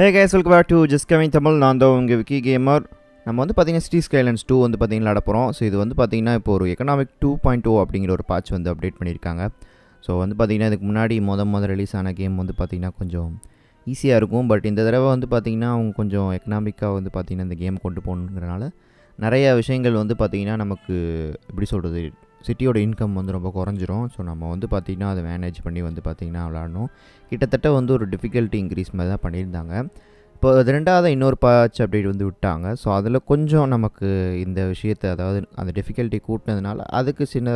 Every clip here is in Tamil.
Hey guys welcome back to just gaming Tamil நான் தான் உங்கள் விக்கி கேமர் நம்ம வந்து பார்த்தீங்கன்னா சிட்டி ஸ்கைலன்ஸ் டூ வந்து பார்த்திங்கன்னா விளாட போகிறோம் ஸோ இது வந்து பார்த்திங்கன்னா இப்போ ஒரு எக்கனாமிக் டூ பாயிண்ட் டூ அப்படிங்கிற ஒரு பாட்ச் வந்து அப்டேட் பண்ணியிருக்காங்க ஸோ வந்து பார்த்திங்கன்னா இதுக்கு முன்னாடி மொத மொதல் ரிலீஸ் ஆன கேம் வந்து பார்த்திங்கன்னா கொஞ்சம் ஈஸியாக இருக்கும் பட் இந்த தடவை வந்து பார்த்திங்கன்னா அவங்க கொஞ்சம் எக்கனாமிக்காக வந்து பார்த்திங்கன்னா இந்த கேம் கொண்டு போகணுங்கிறனால நிறைய விஷயங்கள் வந்து பார்த்திங்கன்னா நமக்கு எப்படி சொல்கிறது சிட்டியோட இன்கம் வந்து ரொம்ப குறைஞ்சிரும் ஸோ நம்ம வந்து பார்த்திங்கன்னா அதை மேனேஜ் பண்ணி வந்து பார்த்திங்கன்னா விளாடணும் கிட்டத்தட்ட வந்து ஒரு டிஃபிகல்ட்டி இன்க்ரீஸ் மாதிரி தான் பண்ணியிருந்தாங்க இப்போ அது ரெண்டாவது இன்னொரு பேட்ச் அப்டேட் வந்து விட்டாங்க ஸோ அதில் கொஞ்சம் நமக்கு இந்த விஷயத்தை அதாவது அந்த டிஃபிகல்ட்டி கூட்டினதுனால அதுக்கு சின்ன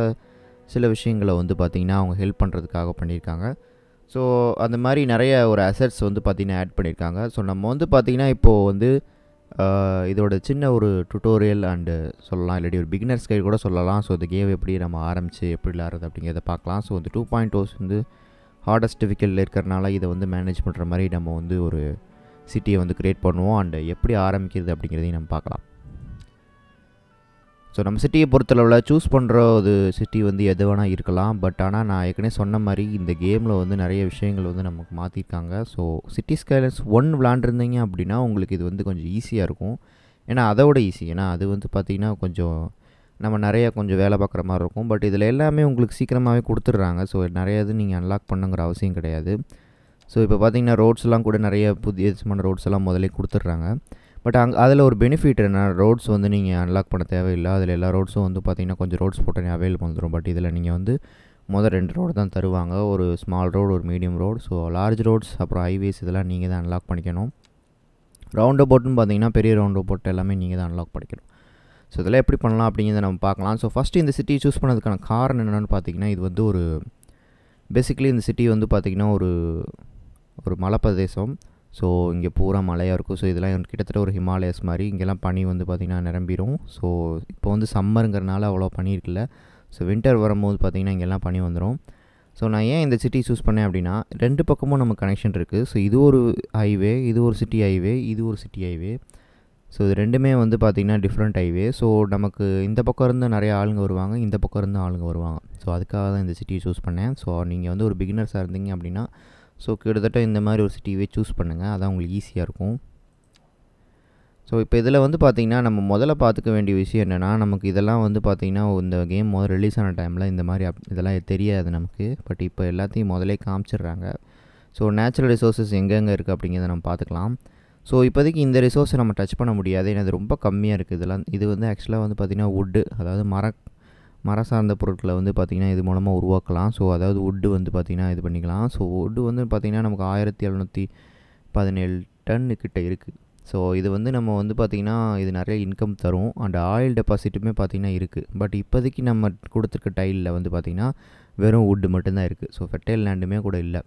சில விஷயங்களை வந்து பார்த்திங்கன்னா அவங்க ஹெல்ப் பண்ணுறதுக்காக பண்ணியிருக்காங்க ஸோ அந்த மாதிரி நிறைய ஒரு அசட்ஸ் வந்து பார்த்திங்கன்னா ஆட் பண்ணியிருக்காங்க ஸோ நம்ம வந்து பார்த்திங்கன்னா இப்போது வந்து இதோட சின்ன ஒரு டுட்டோரியல் அண்டு சொல்லலாம் இல்லாட்டி ஒரு பிகினர்ஸ் கைடு கூட சொல்லலாம் ஸோ இந்த கேம் எப்படி நம்ம ஆரம்பித்து எப்படி விளாட்றது அப்படிங்கிறத பார்க்கலாம் ஸோ oh வந்து டூ பாயிண்ட் ஓஸ் வந்து ஹார்டஸ்ட் டிஃபிகல்ட்டில் இருக்கிறனால இதை வந்து மேனேஜ் பண்ணுற மாதிரி நம்ம வந்து ஒரு சிட்டியை வந்து க்ரியேட் பண்ணுவோம் அண்டு எப்படி ஆரம்பிக்கிறது அப்படிங்கிறதையும் நம்ம பார்க்கலாம் ஸோ நம்ம சிட்டியை பொறுத்தளவில் சூஸ் பண்ணுற ஒரு சிட்டி வந்து எது வேணால் இருக்கலாம் பட் ஆனால் நான் ஏற்கனவே சொன்ன மாதிரி இந்த கேமில் வந்து நிறைய விஷயங்கள் வந்து நமக்கு மாற்றிருக்காங்க ஸோ சிட்டி ஸ்கைலன்ஸ் ஒன் விளாண்டுருந்தீங்க அப்படின்னா உங்களுக்கு இது வந்து கொஞ்சம் ஈஸியாக இருக்கும் ஏன்னா விட ஈஸி ஏன்னா அது வந்து பார்த்திங்கன்னா கொஞ்சம் நம்ம நிறையா கொஞ்சம் வேலை பார்க்குற மாதிரி இருக்கும் பட் இதில் எல்லாமே உங்களுக்கு சீக்கிரமாகவே கொடுத்துட்றாங்க ஸோ நிறையா இது நீங்கள் அன்லாக் பண்ணுங்கிற அவசியம் கிடையாது ஸோ இப்போ பார்த்திங்கன்னா ரோட்ஸ்லாம் கூட நிறைய புதிய விதமான ரோட்ஸ் எல்லாம் முதலே கொடுத்துட்றாங்க பட் அங்கே அதில் ஒரு பெனிஃபிட் என்ன ரோட்ஸ் வந்து நீங்கள் அன்லாக் பண்ண தேவையில்லை அதில் எல்லா ரோட்ஸும் வந்து பார்த்திங்கன்னா கொஞ்சம் ரோட்ஸ் போட்டு அவைலபிள் வந்துடும் பட் இதில் நீங்கள் வந்து முதல் ரெண்டு ரோடு தான் தருவாங்க ஒரு ஸ்மால் ரோடு ஒரு medium road so large roads அப்புறம் ஹைவேஸ் இதெல்லாம் நீங்கள் தான் அன்லாக் பண்ணிக்கணும் ரவுண்ட் போட்டுன்னு பார்த்தீங்கன்னா பெரிய ரவுண்ட் போட் எல்லாமே நீங்கள் தான் அன்லாக் பண்ணிக்கணும் ஸோ இதெல்லாம் எப்படி பண்ணலாம் அப்படிங்கிறத நம்ம பார்க்கலாம் ஸோ ஃபஸ்ட்டு இந்த சிட்டி சூஸ் பண்ணதுக்கான காரணம் என்னென்னு பார்த்தீங்கன்னா இது வந்து ஒரு பேசிக்கலி இந்த சிட்டி வந்து பார்த்திங்கன்னா ஒரு ஒரு மலைப்பிரதேசம் ஸோ இங்கே பூரா மழையாக இருக்கும் ஸோ இதெல்லாம் கிட்டத்தட்ட ஒரு ஹிமாலயஸ் மாதிரி இங்கெல்லாம் பனி வந்து பார்த்திங்கன்னா நிரம்பிடும் ஸோ இப்போ வந்து சம்மருங்கிறனால அவ்வளோ பனி இருக்குல்ல ஸோ வின்டர் வரும்போது பார்த்திங்கன்னா இங்கெல்லாம் பனி வந்துடும் ஸோ நான் ஏன் இந்த சிட்டி சூஸ் பண்ணேன் அப்படின்னா ரெண்டு பக்கமும் நம்ம கனெக்ஷன் இருக்குது ஸோ இது ஒரு ஹைவே இது ஒரு சிட்டி ஹைவே இது ஒரு சிட்டி ஹைவே ஸோ இது ரெண்டுமே வந்து பார்த்திங்கன்னா டிஃப்ரெண்ட் ஹைவே ஸோ நமக்கு இந்த பக்கம் இருந்து நிறைய ஆளுங்க வருவாங்க இந்த பக்கம் இருந்து ஆளுங்க வருவாங்க ஸோ அதுக்காக தான் இந்த சிட்டியை சூஸ் பண்ணேன் ஸோ நீங்கள் வந்து ஒரு பிகினர்ஸாக இருந்தீங்க அப்படின்னா ஸோ கிட்டத்தட்ட இந்த மாதிரி ஒரு சிட்டியவே சூஸ் பண்ணுங்கள் அதான் உங்களுக்கு ஈஸியாக இருக்கும் ஸோ இப்போ இதில் வந்து பார்த்திங்கன்னா நம்ம முதல்ல பார்த்துக்க வேண்டிய விஷயம் என்னென்னா நமக்கு இதெல்லாம் வந்து பார்த்திங்கன்னா இந்த கேம் முதல் ரிலீஸ் ஆன டைமில் இந்த மாதிரி அப் இதெல்லாம் தெரியாது நமக்கு பட் இப்போ எல்லாத்தையும் முதலே காமிச்சிடுறாங்க ஸோ நேச்சுரல் ரிசோர்ஸஸ் எங்கெங்கே இருக்குது அப்படிங்கிறத நம்ம பார்த்துக்கலாம் ஸோ இப்போதைக்கு இந்த ரிசோர்ஸை நம்ம டச் பண்ண முடியாது ஏன்னா அது ரொம்ப கம்மியாக இருக்குது இதெல்லாம் இது வந்து ஆக்சுவலாக வந்து பார்த்திங்கன்னா வுட்டு அதாவது மர மரம் சார்ந்த பொருட்களை வந்து பார்த்திங்கன்னா இது மூலமாக உருவாக்கலாம் ஸோ அதாவது உட்டு வந்து பார்த்திங்கன்னா இது பண்ணிக்கலாம் ஸோ உட்டு வந்து பார்த்திங்கன்னா நமக்கு ஆயிரத்தி எழுநூற்றி பதினேழு டன்னு கிட்ட இருக்குது ஸோ இது வந்து நம்ம வந்து பார்த்திங்கன்னா இது நிறைய இன்கம் தரும் அண்ட் ஆயில் டெபாசிட்டுமே பார்த்திங்கன்னா இருக்குது பட் இப்போதைக்கு நம்ம கொடுத்துருக்க டைலில் வந்து பார்த்திங்கன்னா வெறும் வுட்டு மட்டும்தான் இருக்குது ஸோ ஃபெர்டைல் லேண்டுமே கூட இல்லை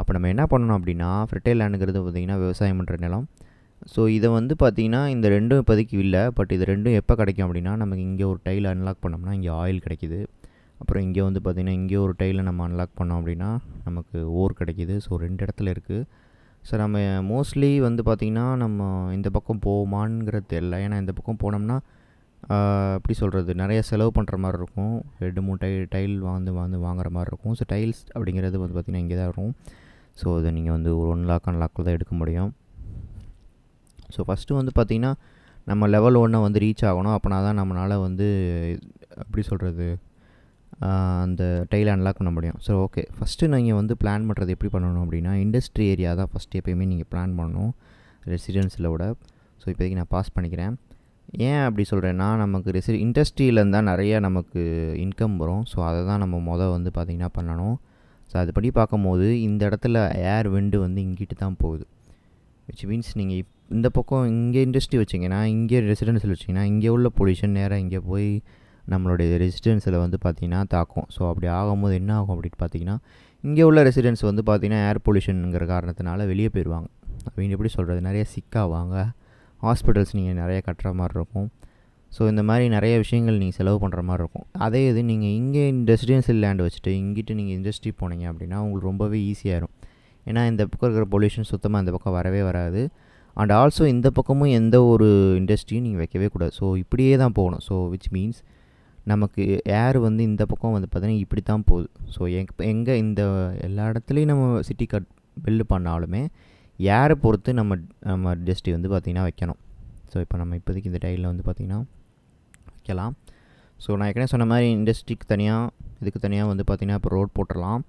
அப்போ நம்ம என்ன பண்ணணும் அப்படின்னா ஃபெர்டைல் லேண்டுங்கிறது பார்த்திங்கன்னா விவசாயம் பண்ணுற நிலம் ஸோ இதை வந்து பார்த்திங்கன்னா இந்த ரெண்டும் இப்போதைக்கு இல்லை பட் இது ரெண்டும் எப்போ கிடைக்கும் அப்படின்னா நமக்கு இங்கே ஒரு டைல் அன்லாக் பண்ணோம்னா இங்கே ஆயில் கிடைக்கிது அப்புறம் இங்கே வந்து பார்த்திங்கன்னா இங்கே ஒரு டைலை நம்ம அன்லாக் பண்ணோம் அப்படின்னா நமக்கு ஓர் கிடைக்கிது ஸோ ரெண்டு இடத்துல இருக்குது ஸோ நம்ம மோஸ்ட்லி வந்து பார்த்திங்கன்னா நம்ம இந்த பக்கம் போவோமான்ங்கிறது தெரியல ஏன்னா இந்த பக்கம் போனோம்னா எப்படி சொல்கிறது நிறைய செலவு பண்ணுற மாதிரி இருக்கும் ரெண்டு மூணு டை டைல் வாழ்ந்து வாழ்ந்து வாங்குற மாதிரி இருக்கும் ஸோ டைல்ஸ் அப்படிங்கிறது வந்து பார்த்திங்கன்னா இங்கே தான் இருக்கும் ஸோ அதை நீங்கள் வந்து ஒரு ஒன் லாக் அன்லாக்கில் தான் எடுக்க முடியும் ஸோ ஃபஸ்ட்டு வந்து பார்த்திங்கன்னா நம்ம லெவல் ஒன்றை வந்து ரீச் ஆகணும் அப்படின்னா தான் நம்மளால் வந்து எப்படி சொல்கிறது அந்த டெய்லை அன்லாக் பண்ண முடியும் ஸோ ஓகே ஃபஸ்ட்டு நீங்கள் வந்து பிளான் பண்ணுறது எப்படி பண்ணணும் அப்படின்னா இண்டஸ்ட்ரி ஏரியா தான் ஃபஸ்ட்டு எப்போயுமே நீங்கள் பிளான் பண்ணணும் ரெசிடென்ஸில் விட ஸோ இப்போதைக்கு நான் பாஸ் பண்ணிக்கிறேன் ஏன் அப்படி சொல்கிறேன்னா நமக்கு ரெசி இண்டஸ்ட்ரியிலேருந்தால் தான் நிறைய நமக்கு இன்கம் வரும் ஸோ அதை தான் நம்ம மொதல் வந்து பார்த்திங்கன்னா பண்ணணும் ஸோ அதுபடி பார்க்கும்போது இந்த இடத்துல ஏர் விண்டு வந்து இங்கிட்டு தான் போகுது விச் மீன்ஸ் நீங்கள் இப் இந்த பக்கம் இங்கே இண்டஸ்ட்ரி வச்சிங்கன்னா இங்கே ரெசிடென்சியல் வச்சிங்கன்னா இங்கே உள்ள பொல்யூஷன் நேராக இங்கே போய் நம்மளுடைய ரெசிடென்ஸில் வந்து பார்த்திங்கன்னா தாக்கும் ஸோ அப்படி ஆகும்போது என்ன ஆகும் அப்படின்னு பார்த்தீங்கன்னா இங்கே உள்ள ரெசிடென்ஸ் வந்து பார்த்திங்கன்னா ஏர் பொல்யூஷனுங்கிற காரணத்தினால வெளியே போயிடுவாங்க அவங்க எப்படி சொல்கிறது நிறைய சிக்காவாங்க ஹாஸ்பிட்டல்ஸ் நீங்கள் நிறைய கட்டுற மாதிரி இருக்கும் ஸோ இந்த மாதிரி நிறைய விஷயங்கள் நீங்கள் செலவு பண்ணுற மாதிரி இருக்கும் அதே இது நீங்கள் இங்கே ரெசிடென்சியல் லேண்ட் வச்சுட்டு இங்கிட்டு நீங்கள் இண்டஸ்ட்ரி போனீங்க அப்படின்னா உங்களுக்கு ரொம்பவே ஈஸியாகிடும் ஏன்னா இந்த பக்கம் இருக்கிற பொல்யூஷன் சுத்தமாக இந்த பக்கம் வரவே வராது அண்ட் ஆல்சோ இந்த பக்கமும் எந்த ஒரு இண்டஸ்ட்ரியும் நீங்கள் வைக்கவே கூடாது ஸோ இப்படியே தான் போகணும் ஸோ விச் மீன்ஸ் நமக்கு ஏர் வந்து இந்த பக்கம் வந்து பார்த்திங்கன்னா இப்படி தான் போகுது ஸோ எங் எங்கே இந்த எல்லா இடத்துலையும் நம்ம சிட்டி கட் பில்டு பண்ணாலுமே ஏரை பொறுத்து நம்ம நம்ம டஸ்டி வந்து பார்த்திங்கன்னா வைக்கணும் ஸோ இப்போ நம்ம இப்போதைக்கு இந்த டைலில் வந்து பார்த்திங்கன்னா வைக்கலாம் ஸோ நான் ஏற்கனவே சொன்ன மாதிரி இண்டஸ்ட்ரிக்கு தனியாக இதுக்கு தனியாக வந்து பார்த்திங்கன்னா இப்போ ரோட் போட்டுடலாம்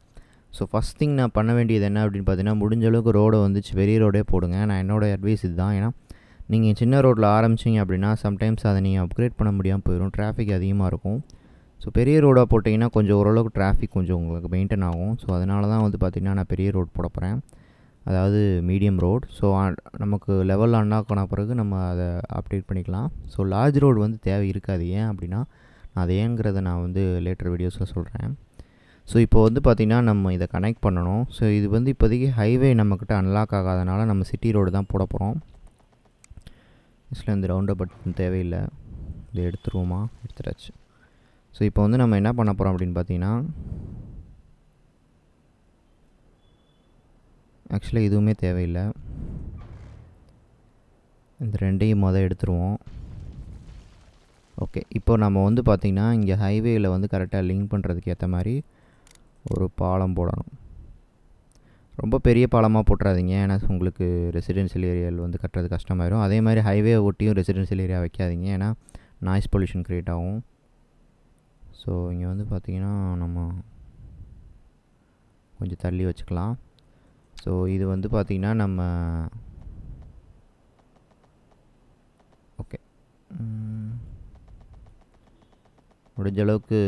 ஸோ ஃபஸ்ட் திங் நான் பண்ண வேண்டியது என்ன அப்படின்னு பார்த்தீங்கன்னா முடிஞ்ச அளவுக்கு ரோடை வந்துச்சு பெரிய ரோடே போடுங்க நான் என்னோடய அட்வைஸ் இதுதான் ஏன்னா நீங்கள் சின்ன ரோட்டில் ஆரம்பிச்சிங்க அப்படின்னா சம்டைம்ஸ் அதை நீங்கள் அப்கிரேட் பண்ண முடியாமல் போயிடும் டிராஃபிக் அதிகமாக இருக்கும் ஸோ பெரிய ரோடாக போட்டிங்கன்னா கொஞ்சம் ஓரளவுக்கு டிராஃபிக் கொஞ்சம் உங்களுக்கு மெயின்டைன் ஆகும் ஸோ அதனால தான் வந்து பார்த்திங்கன்னா நான் பெரிய ரோட் போட போகிறேன் அதாவது மீடியம் ரோட் ஸோ நமக்கு லெவல் அன்லாக் பிறகு நம்ம அதை அப்டேட் பண்ணிக்கலாம் ஸோ லார்ஜ் ரோடு வந்து தேவை இருக்காது ஏன் அப்படின்னா நான் அது ஏங்கிறத நான் வந்து லேட்டர் வீடியோஸில் சொல்கிறேன் ஸோ இப்போ வந்து பார்த்திங்கன்னா நம்ம இதை கனெக்ட் பண்ணணும் ஸோ இது வந்து இப்போதைக்கு ஹைவே நம்மக்கிட்ட அன்லாக் ஆகாதனால நம்ம சிட்டி ரோடு தான் போட போகிறோம் இதில் இந்த ரவுண்டை பட்டன் தேவையில்லை இதை எடுத்துருவோமா எடுத்துடாச்சு ஸோ இப்போ வந்து நம்ம என்ன பண்ண போகிறோம் அப்படின்னு பார்த்தீங்கன்னா ஆக்சுவலாக எதுவுமே தேவையில்லை இந்த ரெண்டையும் மொதல் எடுத்துருவோம் ஓகே இப்போ நம்ம வந்து பார்த்திங்கன்னா இங்கே ஹைவேயில் வந்து கரெக்டாக லிங்க் பண்ணுறதுக்கு ஏற்ற மாதிரி ஒரு பாலம் போடணும் ரொம்ப பெரிய பாலமாக போட்டுறாதீங்க ஏன்னா உங்களுக்கு ரெசிடென்ஷியல் ஏரியாவில் வந்து கட்டுறது கஷ்டமாயிடும் அதே மாதிரி ஹைவே ஒட்டியும் ரெசிடென்ஷியல் ஏரியா வைக்காதீங்க ஏன்னா நாய்ஸ் பொல்யூஷன் க்ரியேட் ஆகும் ஸோ இங்கே வந்து பார்த்திங்கன்னா நம்ம கொஞ்சம் தள்ளி வச்சுக்கலாம் ஸோ இது வந்து பார்த்திங்கன்னா நம்ம ஓகே முடிஞ்சளவுக்கு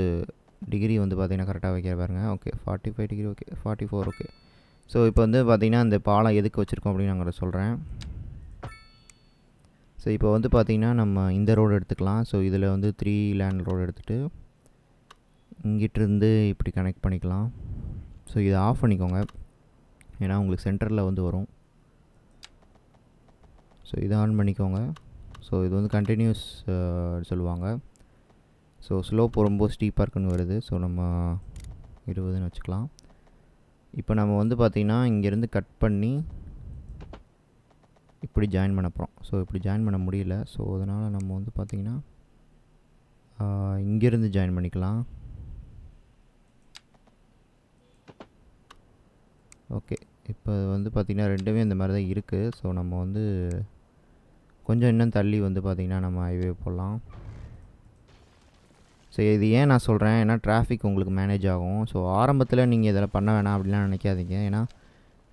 டிகிரி வந்து பார்த்திங்கன்னா கரெக்டாக வைக்கிற பாருங்கள் okay forty five degree okay forty four okay so இப்போ வந்து பார்த்திங்கன்னா இந்த பாலம் எதுக்கு வச்சுருக்கோம் அப்படின்னு நாங்கள் சொல்கிறேன் ஸோ இப்போ வந்து பார்த்திங்கன்னா நம்ம இந்த ரோடு எடுத்துக்கலாம் ஸோ இதில் வந்து த்ரீ லேண்ட் ரோடு எடுத்துகிட்டு இங்கிட்டிருந்து இப்படி கனெக்ட் பண்ணிக்கலாம் ஸோ இதை ஆஃப் பண்ணிக்கோங்க ஏன்னா உங்களுக்கு சென்டரில் வந்து வரும் ஸோ இதை ஆன் பண்ணிக்கோங்க ஸோ இது வந்து கண்டினியூஸ் சொல்லுவாங்க ஸோ ஸ்லோப் ரொம்ப ஸ்டீப்பாக இருக்குன்னு வருது ஸோ நம்ம இருபதுன்னு வச்சுக்கலாம் இப்போ நம்ம வந்து பார்த்திங்கன்னா இங்கேருந்து கட் பண்ணி இப்படி ஜாயின் பண்ண போகிறோம் ஸோ இப்படி ஜாயின் பண்ண முடியல ஸோ அதனால் நம்ம வந்து பார்த்திங்கன்னா இங்கேருந்து ஜாயின் பண்ணிக்கலாம் ஓகே இப்போ வந்து பார்த்திங்கன்னா ரெண்டுமே இந்த மாதிரி தான் இருக்குது ஸோ நம்ம வந்து கொஞ்சம் இன்னும் தள்ளி வந்து பார்த்திங்கன்னா நம்ம ஹைவே போடலாம் ஸோ இது ஏன் நான் சொல்கிறேன் ஏன்னா டிராஃபிக் உங்களுக்கு மேனேஜ் ஆகும் ஸோ ஆரம்பத்தில் நீங்கள் இதெல்லாம் பண்ண வேணாம் அப்படிலாம் நினைக்காதீங்க ஏன்னா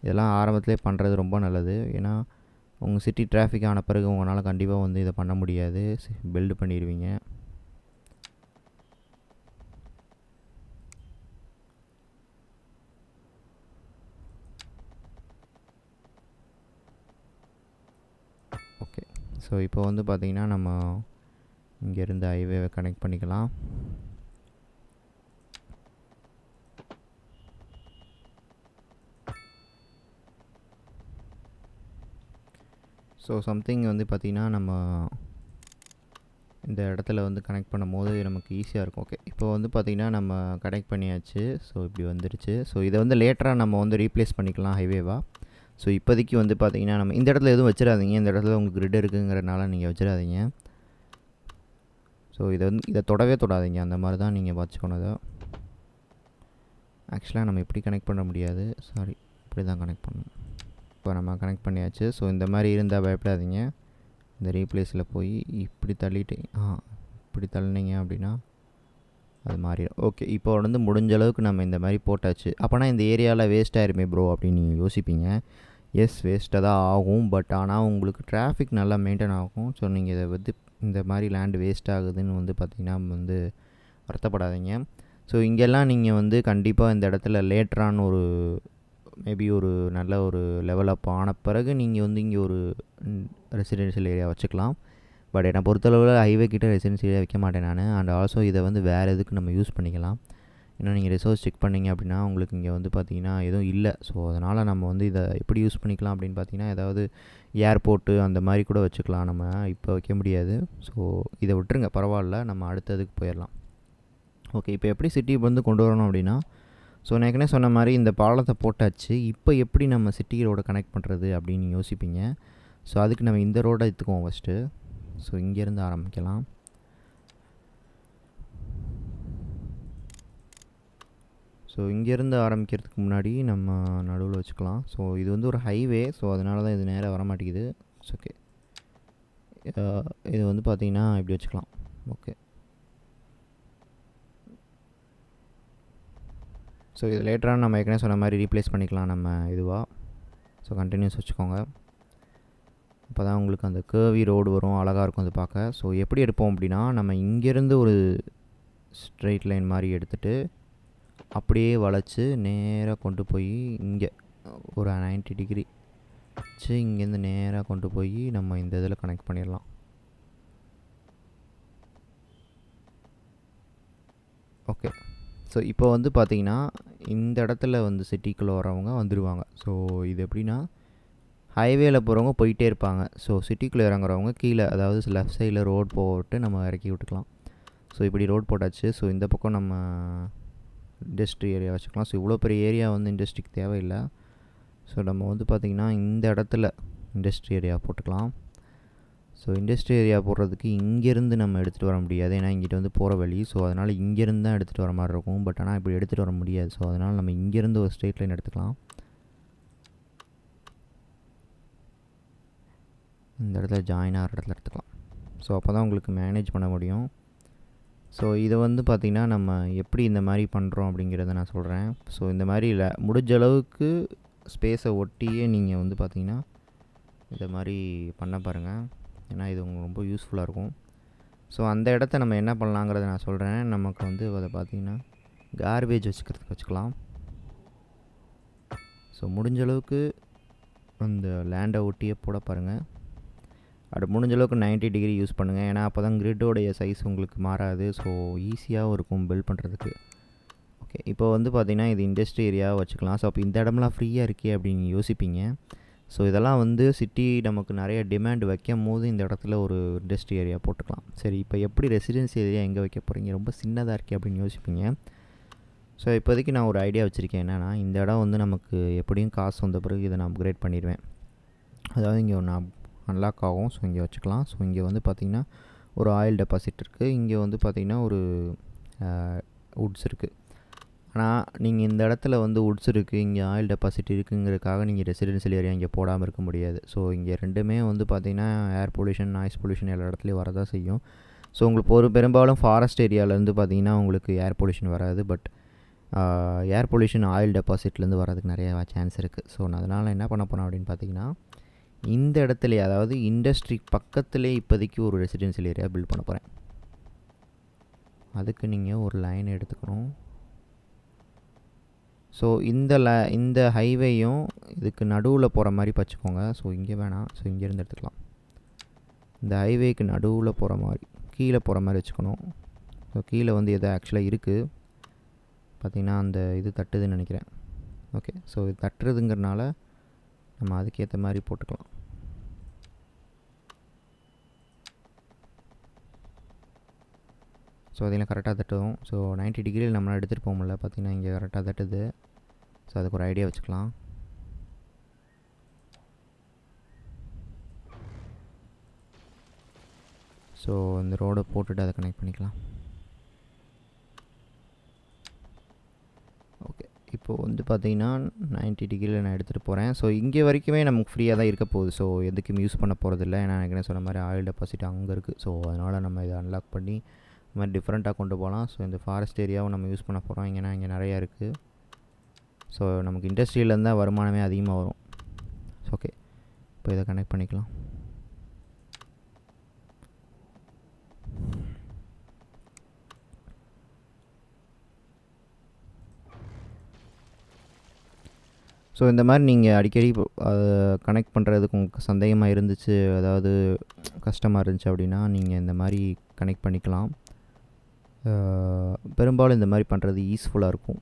இதெல்லாம் ஆரம்பத்திலே பண்ணுறது ரொம்ப நல்லது ஏன்னா உங்கள் சிட்டி டிராஃபிக் ஆன பிறகு உங்களால் கண்டிப்பாக வந்து இதை பண்ண முடியாது பில்டு பண்ணிடுவீங்க ஓகே ஸோ இப்போ வந்து பார்த்திங்கன்னா நம்ம இங்கேருந்து ஹைவேவை கனெக்ட் பண்ணிக்கலாம் ஸோ சம்திங் வந்து பார்த்திங்கன்னா நம்ம இந்த இடத்துல வந்து கனெக்ட் பண்ணும் போது நமக்கு ஈஸியாக இருக்கும் ஓகே இப்போ வந்து பார்த்திங்கன்னா நம்ம கனெக்ட் பண்ணியாச்சு ஸோ இப்படி வந்துருச்சு ஸோ இதை வந்து லேட்டராக நம்ம வந்து ரீப்ளேஸ் பண்ணிக்கலாம் ஹைவேவாக ஸோ இப்போதைக்கு வந்து பார்த்திங்கன்னா நம்ம இந்த இடத்துல எதுவும் வச்சிடாதீங்க இந்த இடத்துல உங்களுக்கு கிரிட் இருக்குங்கிறனால நீங்கள் வச்சிடாதீங்க ஸோ இதை வந்து இதை தொடவே தொடாதீங்க அந்த மாதிரி தான் நீங்கள் பார்த்துக்கணும் இதை ஆக்சுவலாக நம்ம இப்படி கனெக்ட் பண்ண முடியாது சாரி இப்படி தான் கனெக்ட் பண்ணணும் இப்போ நம்ம கனெக்ட் பண்ணியாச்சு ஸோ இந்த மாதிரி இருந்தால் பயப்படாதீங்க இந்த ரீப்ளேஸில் போய் இப்படி தள்ளிட்டு ஆ இப்படி தள்ளினீங்க அப்படின்னா அது மாறிடும் ஓகே இப்போ வந்து முடிஞ்ச அளவுக்கு நம்ம இந்த மாதிரி போட்டாச்சு அப்போனா இந்த ஏரியாவில் வேஸ்ட் ஆயிருமே ப்ரோ அப்படின்னு நீங்கள் யோசிப்பீங்க எஸ் வேஸ்ட்டாக தான் ஆகும் பட் ஆனால் உங்களுக்கு டிராஃபிக் நல்லா மெயின்டைன் ஆகும் ஸோ நீங்கள் இதை வந்து இந்த மாதிரி லேண்டு வேஸ்ட் ஆகுதுன்னு வந்து பார்த்திங்கன்னா வந்து வருத்தப்படாதீங்க ஸோ இங்கெல்லாம் நீங்கள் வந்து கண்டிப்பாக இந்த இடத்துல லேட்டரான ஒரு மேபி ஒரு நல்ல ஒரு லெவல் அப் ஆன பிறகு நீங்கள் வந்து இங்கே ஒரு ரெசிடென்ஷியல் ஏரியா வச்சுக்கலாம் பட் என்னை பொறுத்தளவில் ஹைவே கிட்டே ரெசிடென்ஷியல் ஏரியா வைக்க மாட்டேன் நான் அண்ட் ஆல்சோ இதை வந்து வேறு எதுக்கு நம்ம யூஸ் பண்ணிக்கலாம் ஏன்னா நீங்கள் ரிசோர்ஸ் செக் பண்ணிங்க அப்படின்னா உங்களுக்கு இங்கே வந்து பார்த்திங்கன்னா எதுவும் இல்லை ஸோ அதனால் நம்ம வந்து இதை எப்படி யூஸ் பண்ணிக்கலாம் அப்படின்னு பார்த்தீங்கன்னா ஏதாவது ஏர்போர்ட்டு அந்த மாதிரி கூட வச்சுக்கலாம் நம்ம இப்போ வைக்க முடியாது ஸோ இதை விட்டுருங்க பரவாயில்ல நம்ம அடுத்ததுக்கு போயிடலாம் ஓகே இப்போ எப்படி சிட்டி வந்து கொண்டு வரணும் அப்படின்னா ஸோ நான் ஏற்கனவே சொன்ன மாதிரி இந்த பாலத்தை போட்டாச்சு இப்போ எப்படி நம்ம சிட்டி ரோடை கனெக்ட் பண்ணுறது அப்படின்னு யோசிப்பீங்க ஸோ அதுக்கு நம்ம இந்த ரோடை எடுத்துக்குவோம் ஃபஸ்ட்டு ஸோ இங்கேருந்து ஆரம்பிக்கலாம் ஸோ இங்கேருந்து ஆரம்பிக்கிறதுக்கு முன்னாடி நம்ம நடுவில் வச்சுக்கலாம் ஸோ இது வந்து ஒரு ஹைவே ஸோ அதனால தான் இது நேராக வரமாட்டேங்குது இட்ஸ் ஓகே uh, இது வந்து பார்த்திங்கன்னா இப்படி வச்சுக்கலாம் ஓகே ஸோ இது லேட்டராக நம்ம ஏற்கனவே சொன்ன மாதிரி ரீப்ளேஸ் பண்ணிக்கலாம் நம்ம இதுவாக ஸோ கண்டினியூஸ் வச்சுக்கோங்க அப்போ தான் உங்களுக்கு அந்த கேர்வி ரோடு வரும் அழகாக இருக்கும் அது பார்க்க ஸோ எப்படி எடுப்போம் அப்படின்னா நம்ம இங்கேருந்து ஒரு ஸ்ட்ரெயிட் லைன் மாதிரி எடுத்துகிட்டு அப்படியே வளைச்சி நேராக கொண்டு போய் இங்கே ஒரு நைன்ட்டி டிகிரி வச்சு இங்கேருந்து நேராக கொண்டு போய் நம்ம இந்த இதில் கனெக்ட் பண்ணிடலாம் ஓகே ஸோ இப்போ வந்து பார்த்திங்கன்னா இந்த இடத்துல வந்து சிட்டிக்குள்ளே வரவங்க வந்துடுவாங்க ஸோ இது எப்படின்னா ஹைவேயில் போகிறவங்க போயிட்டே இருப்பாங்க ஸோ சிட்டிக்குள்ளே இறங்குறவங்க கீழே அதாவது லெஃப்ட் சைடில் ரோடு போட்டு நம்ம இறக்கி விட்டுக்கலாம் ஸோ இப்படி ரோட் போட்டாச்சு ஸோ இந்த பக்கம் நம்ம இண்டஸ்ட்ரி ஏரியா வச்சுக்கலாம் ஸோ இவ்வளோ பெரிய ஏரியா வந்து இண்டஸ்ட்ரிக்கு தேவையில்லை ஸோ நம்ம வந்து பார்த்திங்கன்னா இந்த இடத்துல இண்டஸ்ட்ரி ஏரியா போட்டுக்கலாம் ஸோ இண்டஸ்ட்ரி ஏரியா போடுறதுக்கு இங்கேருந்து நம்ம எடுத்துகிட்டு வர முடியாது ஏன்னா இங்கிட்ட வந்து போகிற வழி ஸோ அதனால் இங்கேருந்து தான் எடுத்துகிட்டு வர மாதிரி இருக்கும் பட் ஆனால் இப்படி எடுத்துகிட்டு வர முடியாது ஸோ அதனால் நம்ம இங்கேருந்து ஒரு ஸ்ட்ரெயிட் லைன் எடுத்துக்கலாம் இந்த இடத்துல ஜாயின் ஆகிற இடத்துல எடுத்துக்கலாம் ஸோ அப்போ தான் உங்களுக்கு மேனேஜ் பண்ண முடியும் ஸோ இதை வந்து பார்த்திங்கன்னா நம்ம எப்படி இந்த மாதிரி பண்ணுறோம் அப்படிங்கிறத நான் சொல்கிறேன் ஸோ இந்த மாதிரி இல்லை முடிஞ்ச அளவுக்கு ஸ்பேஸை ஒட்டியே நீங்கள் வந்து பார்த்திங்கன்னா இந்த மாதிரி பண்ண பாருங்கள் ஏன்னா இது உங்களுக்கு ரொம்ப யூஸ்ஃபுல்லாக இருக்கும் ஸோ அந்த இடத்த நம்ம என்ன பண்ணலாங்கிறத நான் சொல்கிறேன் நமக்கு வந்து அதை பார்த்திங்கன்னா கார்பேஜ் வச்சுக்கிறதுக்கு வச்சுக்கலாம் ஸோ முடிஞ்சளவுக்கு அந்த லேண்டை ஒட்டியே போட பாருங்கள் அப்படி முடிஞ்சளவுக்கு நைன்ட்டி டிகிரி யூஸ் பண்ணுங்கள் ஏன்னா அப்போ தான் கிரிட்டோடைய சைஸ் உங்களுக்கு மாறாது ஸோ ஈஸியாகவும் இருக்கும் பில்ட் பண்ணுறதுக்கு ஓகே இப்போ வந்து பார்த்திங்கன்னா இது இண்டஸ்ட்ரி ஏரியாவை வச்சுக்கலாம் ஸோ அப்போ இந்த இடம்லாம் ஃப்ரீயாக இருக்கே அப்படின்னு யோசிப்பீங்க ஸோ இதெல்லாம் வந்து சிட்டி நமக்கு நிறைய டிமாண்ட் வைக்கும் போது இந்த இடத்துல ஒரு இண்டஸ்ட்ரி ஏரியா போட்டுக்கலாம் சரி இப்போ எப்படி ரெசிடென்சி ஏரியா எங்கே வைக்க போகிறீங்க ரொம்ப சின்னதாக இருக்கே அப்படின்னு யோசிப்பீங்க ஸோ இப்போதைக்கு நான் ஒரு ஐடியா வச்சுருக்கேன் என்னென்னா இந்த இடம் வந்து நமக்கு எப்படியும் காசு வந்த பிறகு இதை நான் அப்கிரேட் பண்ணிடுவேன் அதாவது இங்கே நான் அன்லாக் ஆகும் ஸோ இங்கே வச்சுக்கலாம் ஸோ இங்கே வந்து பார்த்திங்கன்னா ஒரு ஆயில் டெபாசிட் இருக்குது இங்கே வந்து பார்த்திங்கன்னா ஒரு உட்ஸ் இருக்குது ஆனால் நீங்கள் இந்த இடத்துல வந்து உட்ஸ் இருக்குது இங்கே ஆயில் டெபாசிட் இருக்குங்கிறதுக்காக நீங்கள் ரெசிடென்சியல் ஏரியா இங்கே போடாமல் இருக்க முடியாது ஸோ இங்கே ரெண்டுமே வந்து பார்த்திங்கன்னா ஏர் பொல்யூஷன் நாய்ஸ் பொல்யூஷன் எல்லா இடத்துலையும் வரதான் செய்யும் ஸோ உங்களுக்கு ஒரு பெரும்பாலும் ஃபாரஸ்ட் ஏரியாவிலேருந்து பார்த்திங்கன்னா உங்களுக்கு ஏர் பொல்யூஷன் வராது பட் ஏர் பொல்யூஷன் ஆயில் டெபாசிட்லேருந்து வரதுக்கு நிறைய சான்ஸ் இருக்குது ஸோ அதனால் என்ன பண்ண போனோம் அப்படின்னு பார்த்தீங்கன்னா இந்த இடத்துலையே அதாவது இண்டஸ்ட்ரி பக்கத்துலேயே இப்போதைக்கு ஒரு ரெசிடென்சியல் ஏரியா பில்ட் பண்ண போகிறேன் அதுக்கு நீங்கள் ஒரு லைன் எடுத்துக்கணும் ஸோ இந்த ல இந்த ஹைவேயும் இதுக்கு நடுவில் போகிற மாதிரி பச்சுக்கோங்க ஸோ இங்கே வேணாம் ஸோ இங்கேருந்து எடுத்துக்கலாம் இந்த ஹைவேக்கு நடுவில் போகிற மாதிரி கீழே போகிற மாதிரி வச்சுக்கணும் ஸோ கீழே வந்து எது ஆக்சுவலாக இருக்குது பார்த்திங்கன்னா அந்த இது தட்டுதுன்னு நினைக்கிறேன் ஓகே ஸோ இது தட்டுறதுங்கிறனால நம்ம அதுக்கேற்ற மாதிரி போட்டுக்கலாம் ஸோ அதெல்லாம் கரெக்டாக தட்டும் ஸோ நைன்ட்டி டிகிரியில் நம்மளால் எடுத்துகிட்டு போக முடியல பார்த்திங்கன்னா இங்கே கரெக்டாக தட்டுது ஸோ அதுக்கு ஒரு ஐடியா வச்சுக்கலாம் ஸோ இந்த ரோடை போட்டுட்டு அதை கனெக்ட் பண்ணிக்கலாம் ஓகே இப்போது வந்து பார்த்திங்கன்னா நைன்ட்டி டிகிரியில் நான் எடுத்துகிட்டு போகிறேன் ஸோ இங்கே வரைக்குமே நமக்கு ஃப்ரீயாக தான் இருக்க போகுது ஸோ எதுக்கும் யூஸ் பண்ண போகிறதில்ல ஏன்னா எனக்கு என்ன சொன்ன மாதிரி ஆயில் டெபாசிட் அங்கே இருக்குது ஸோ அதனால் நம்ம இதை அன்லாக் பண்ணி இது மாதிரி டிஃப்ரெண்ட்டாக கொண்டு போகலாம் ஸோ இந்த ஃபாரஸ்ட் ஏரியாவும் நம்ம யூஸ் பண்ண போகிறோம் இங்கேனா இங்கே நிறையா இருக்குது ஸோ நமக்கு இண்டஸ்ட்ரியிலேருந்து தான் வருமானமே அதிகமாக வரும் ஓகே இப்போ இதை கனெக்ட் பண்ணிக்கலாம் ஸோ இந்த மாதிரி நீங்கள் அடிக்கடி கனெக்ட் பண்ணுறதுக்கு உங்களுக்கு சந்தேகமாக இருந்துச்சு அதாவது கஷ்டமாக இருந்துச்சு அப்படின்னா நீங்கள் இந்த மாதிரி கனெக்ட் பண்ணிக்கலாம் பெரும்பாலும் இந்த மாதிரி பண்ணுறது யூஸ்ஃபுல்லாக இருக்கும்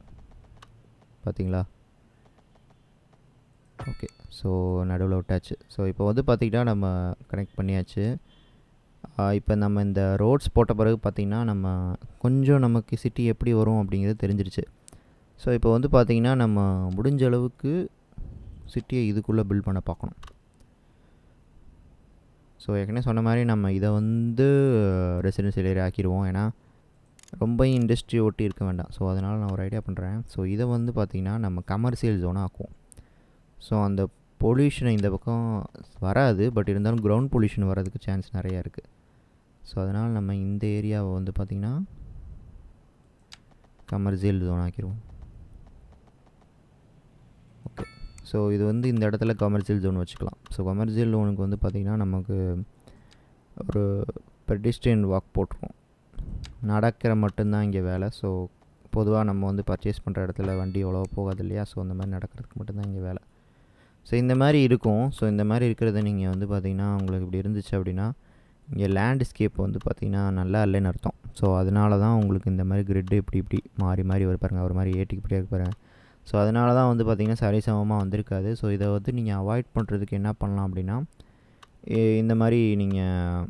பார்த்தீங்களா ஓகே ஸோ நடுவில் விட்டாச்சு ஸோ இப்போ வந்து பார்த்திங்கன்னா நம்ம கனெக்ட் பண்ணியாச்சு இப்போ நம்ம இந்த ரோட்ஸ் போட்ட பிறகு பார்த்திங்கன்னா நம்ம கொஞ்சம் நமக்கு சிட்டி எப்படி வரும் அப்படிங்கிறது தெரிஞ்சிருச்சு ஸோ இப்போ வந்து பார்த்திங்கன்னா நம்ம முடிஞ்ச அளவுக்கு சிட்டியை இதுக்குள்ளே பில்ட் பண்ண பார்க்கணும் ஸோ ஏற்கனவே சொன்ன மாதிரி நம்ம இதை வந்து ரெசிடென்சியல் ஏரியா ஆக்கிடுவோம் ஏன்னா ரொம்ப இண்டஸ்ட்ரி ஒட்டி இருக்க வேண்டாம் ஸோ அதனால் நான் ஒரு ஐடியா பண்ணுறேன் ஸோ இதை வந்து பார்த்திங்கன்னா நம்ம கமர்ஷியல் ஜோனாக ஆக்குவோம் ஸோ அந்த பொல்யூஷன் இந்த பக்கம் வராது பட் இருந்தாலும் க்ரௌண்ட் பொல்யூஷன் வர்றதுக்கு சான்ஸ் நிறையா இருக்குது ஸோ அதனால் நம்ம இந்த ஏரியாவை வந்து பார்த்திங்கன்னா கமர்ஷியல் ஜோன் ஆக்கிடுவோம் ஓகே ஸோ இது வந்து இந்த இடத்துல கமர்ஷியல் ஜோன் வச்சுக்கலாம் ஸோ கமர்ஷியல் ஜோனுக்கு வந்து பார்த்திங்கன்னா நமக்கு ஒரு பெடிஸ்ட்ரியன் வாக் போட்டிருக்கோம் நடக்கிற மட்டும்தான் இங்கே வேலை ஸோ பொதுவாக நம்ம வந்து பர்ச்சேஸ் பண்ணுற இடத்துல வண்டி எவ்வளோ போகாது இல்லையா ஸோ அந்த மாதிரி நடக்கிறதுக்கு மட்டும்தான் இங்கே வேலை ஸோ இந்த மாதிரி இருக்கும் ஸோ இந்த மாதிரி இருக்கிறத நீங்கள் வந்து பார்த்திங்கன்னா உங்களுக்கு இப்படி இருந்துச்சு அப்படின்னா இங்கே லேண்ட்ஸ்கேப் வந்து பார்த்திங்கன்னா நல்லா இல்லைன்னு அர்த்தம் ஸோ அதனால தான் உங்களுக்கு இந்த மாதிரி கிரிட்டு இப்படி இப்படி மாறி மாறி ஒரு பாருங்கள் ஒரு மாதிரி ஏட்டிக்கு இருப்பாரு ஸோ அதனால தான் வந்து பார்த்திங்கன்னா சரிசமமாக வந்திருக்காது ஸோ இதை வந்து நீங்கள் அவாய்ட் பண்ணுறதுக்கு என்ன பண்ணலாம் அப்படின்னா இந்த மாதிரி நீங்கள்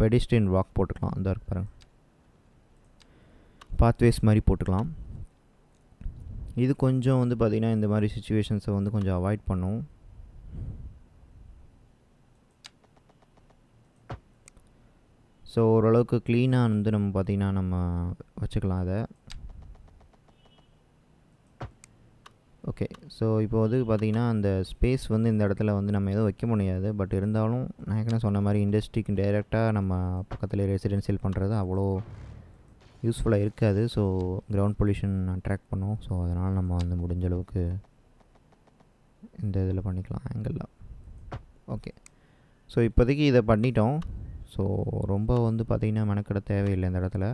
பெடிஸ்டின் வாக் போட்டுக்கலாம் அந்த இருக்கு பாருங்கள் பாத்வேஸ் மாதிரி போட்டுக்கலாம் இது கொஞ்சம் வந்து பார்த்திங்கன்னா இந்த மாதிரி சுச்சுவேஷன்ஸை வந்து கொஞ்சம் அவாய்ட் பண்ணும் ஸோ ஓரளவுக்கு க்ளீனாக வந்து நம்ம பார்த்திங்கன்னா நம்ம வச்சுக்கலாம் அதை ஓகே ஸோ இப்போ வந்து பார்த்திங்கன்னா அந்த ஸ்பேஸ் வந்து இந்த இடத்துல வந்து நம்ம எதுவும் வைக்க முடியாது பட் இருந்தாலும் நான் ஏற்கனவே சொன்ன மாதிரி இண்டஸ்ட்ரிக்கு டைரெக்டாக நம்ம பக்கத்தில் ரெசிடென்சியல் பண்ணுறது அவ்வளோ யூஸ்ஃபுல்லாக இருக்காது ஸோ கிரவுண்ட் பொல்யூஷன் அட்ராக்ட் பண்ணும் ஸோ அதனால் நம்ம வந்து முடிஞ்ச அளவுக்கு இந்த இதில் பண்ணிக்கலாம் ஆங்கிளில் ஓகே ஸோ இப்போதைக்கு இதை பண்ணிட்டோம் ஸோ ரொம்ப வந்து பார்த்திங்கன்னா மெனக்கெட தேவையில்லை இந்த இடத்துல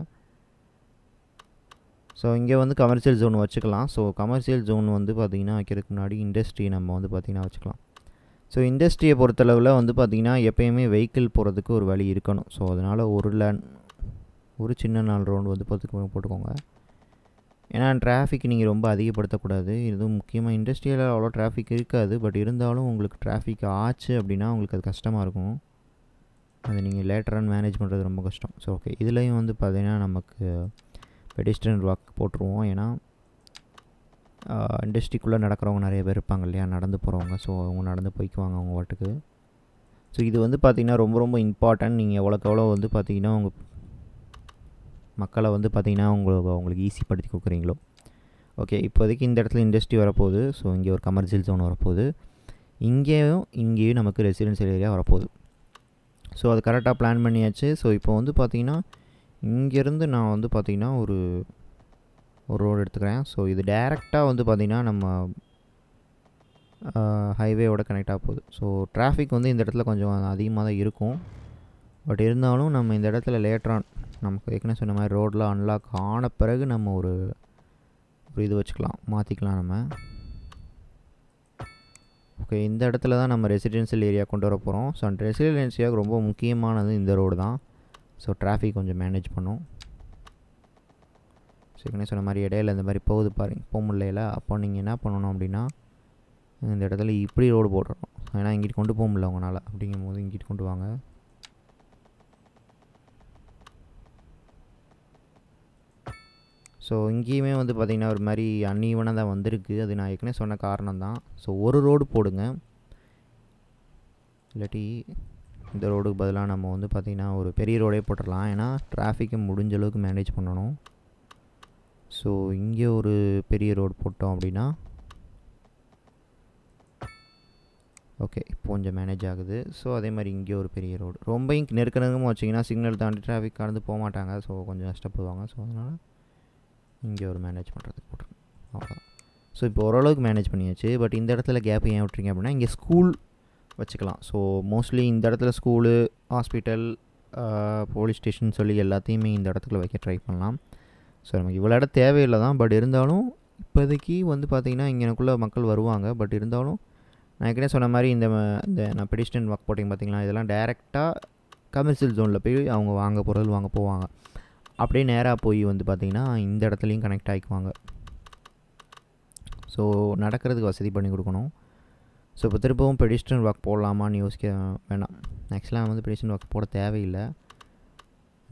ஸோ இங்கே வந்து கமர்ஷியல் ஜோன் வச்சுக்கலாம் ஸோ கமர்ஷியல் ஜோன் வந்து பார்த்திங்கன்னா வைக்கிறதுக்கு முன்னாடி இண்டஸ்ட்ரி நம்ம வந்து பார்த்திங்கன்னா வச்சுக்கலாம் ஸோ இண்டஸ்ட்ரியை பொறுத்தளவில் வந்து பார்த்திங்கன்னா எப்போயுமே வெஹிக்கிள் போகிறதுக்கு ஒரு வழி இருக்கணும் ஸோ அதனால் ஒரு லேன் ஒரு சின்ன நாள் ரவுண்டு வந்து பார்த்துக்கு போட்டுக்கோங்க ஏன்னா டிராஃபிக் நீங்கள் ரொம்ப அதிகப்படுத்தக்கூடாது இதுவும் முக்கியமாக இண்டஸ்ட்ரியலில் அவ்வளோ டிராஃபிக் இருக்காது பட் இருந்தாலும் உங்களுக்கு டிராஃபிக் ஆச்சு அப்படின்னா உங்களுக்கு அது கஷ்டமாக இருக்கும் அதை நீங்கள் லேட்டரான் மேனேஜ் பண்ணுறது ரொம்ப கஷ்டம் ஸோ ஓகே இதுலேயும் வந்து பார்த்திங்கன்னா நமக்கு பெடிஸ்டன் வாக் போட்டுருவோம் ஏன்னா இண்டஸ்ட்ரிக்குள்ளே நடக்கிறவங்க நிறைய பேர் இருப்பாங்க இல்லையா நடந்து போகிறவங்க ஸோ அவங்க நடந்து போய்க்குவாங்க அவங்க வாட்டுக்கு ஸோ இது வந்து பார்த்திங்கன்னா ரொம்ப ரொம்ப இம்பார்ட்டன்ட் நீங்கள் எவ்வளோக்கு எவ்வளோ வந்து பார்த்திங்கன்னா உங்கள் மக்களை வந்து பார்த்திங்கன்னா உங்களுக்கு அவங்களுக்கு ஈஸி படுத்தி கொடுக்குறீங்களோ ஓகே இப்போதைக்கு இந்த இடத்துல இண்டஸ்ட்ரி வரப்போகுது ஸோ இங்கே ஒரு கமர்ஷியல் ஜோன் வரப்போகுது இங்கேயும் இங்கேயும் நமக்கு ரெசிடென்ஷியல் ஏரியா வரப்போகுது ஸோ அது கரெக்டாக பிளான் பண்ணியாச்சு ஸோ இப்போ வந்து பார்த்திங்கன்னா இங்கேருந்து நான் வந்து பார்த்திங்கன்னா ஒரு ஒரு ரோடு எடுத்துக்கிறேன் ஸோ இது டைரெக்டாக வந்து பார்த்திங்கன்னா நம்ம ஹைவேயோட கனெக்ட் ஆக போகுது ஸோ டிராஃபிக் வந்து இந்த இடத்துல கொஞ்சம் அதிகமாக தான் இருக்கும் பட் இருந்தாலும் நம்ம இந்த இடத்துல லேட்டரான் நமக்கு ஏற்கனவே சொன்ன மாதிரி ரோடெலாம் அன்லாக் ஆன பிறகு நம்ம ஒரு ஒரு இது வச்சுக்கலாம் மாற்றிக்கலாம் நம்ம ஓகே இந்த இடத்துல தான் நம்ம ரெசிடென்சியல் ஏரியா கொண்டு வர போகிறோம் ஸோ அந்த ரெசிடென்சியாவுக்கு ரொம்ப முக்கியமானது இந்த ரோடு தான் ஸோ டிராஃபிக் கொஞ்சம் மேனேஜ் பண்ணும் ஏற்கனவே சொன்ன மாதிரி இடையில இந்த மாதிரி போகுது பாருங்க போக முடியல அப்போ நீங்கள் என்ன பண்ணணும் அப்படின்னா இந்த இடத்துல இப்படி ரோடு போடுறோம் ஏன்னா இங்கிட்டு கொண்டு போக முடியல உங்களால் அப்படிங்கும் போது இங்கிட்டு கொண்டு வாங்க ஸோ இங்கேயுமே வந்து பார்த்திங்கன்னா ஒரு மாதிரி அன்னீவனாக தான் வந்திருக்கு அது நான் ஏற்கனவே சொன்ன காரணம் தான் ஸோ ஒரு ரோடு போடுங்க இல்லாட்டி இந்த ரோடுக்கு பதிலாக நம்ம வந்து பார்த்திங்கன்னா ஒரு பெரிய ரோடே போட்டுடலாம் ஏன்னா டிராஃபிக்கை முடிஞ்ச அளவுக்கு மேனேஜ் பண்ணணும் ஸோ இங்கே ஒரு பெரிய ரோடு போட்டோம் அப்படின்னா ஓகே இப்போ கொஞ்சம் மேனேஜ் ஆகுது ஸோ அதே மாதிரி இங்கே ஒரு பெரிய ரோடு ரொம்பையும் நெருக்கணுங்கமாக வச்சிங்கன்னா சிக்னல் தாண்டி டிராஃபிக் கடந்து போக மாட்டாங்க ஸோ கொஞ்சம் கஷ்டப்படுவாங்க ஸோ அதனால் இங்கே ஒரு மேனேஜ் பண்ணுறதுக்கு போட்டுருங்க அவ்வளோதான் ஸோ இப்போ ஓரளவுக்கு மேனேஜ் பண்ணியாச்சு பட் இந்த இடத்துல கேப் ஏன் விட்டுறீங்க அப்படின்னா இங்கே ஸ்கூல் வச்சுக்கலாம் ஸோ மோஸ்ட்லி இந்த இடத்துல ஸ்கூலு ஹாஸ்பிட்டல் போலீஸ் ஸ்டேஷன் சொல்லி எல்லாத்தையுமே இந்த இடத்துல வைக்க ட்ரை பண்ணலாம் ஸோ நமக்கு இவ்வளோ இடம் தேவையில்லை தான் பட் இருந்தாலும் இப்போதைக்கு வந்து பார்த்திங்கன்னா எனக்குள்ளே மக்கள் வருவாங்க பட் இருந்தாலும் நான் ஏற்கனவே சொன்ன மாதிரி இந்த இந்த நான் பெடிஸ்டன் ஒர்க் போட்டிங் பார்த்தீங்கன்னா இதெல்லாம் டைரெக்டாக கமர்ஷியல் ஜோனில் போய் அவங்க வாங்க பொருள் வாங்க போவாங்க அப்படியே நேராக போய் வந்து பார்த்திங்கன்னா இந்த இடத்துலையும் கனெக்ட் ஆகிக்குவாங்க ஸோ நடக்கிறதுக்கு வசதி பண்ணி கொடுக்கணும் ஸோ இப்போ திருப்பவும் பெடிஸ்டன் வாக் போடலாமான்னு யோசிக்க வேணாம் ஆக்சுவலாக வந்து பெடிஸ்டன் வாக் போட தேவையில்லை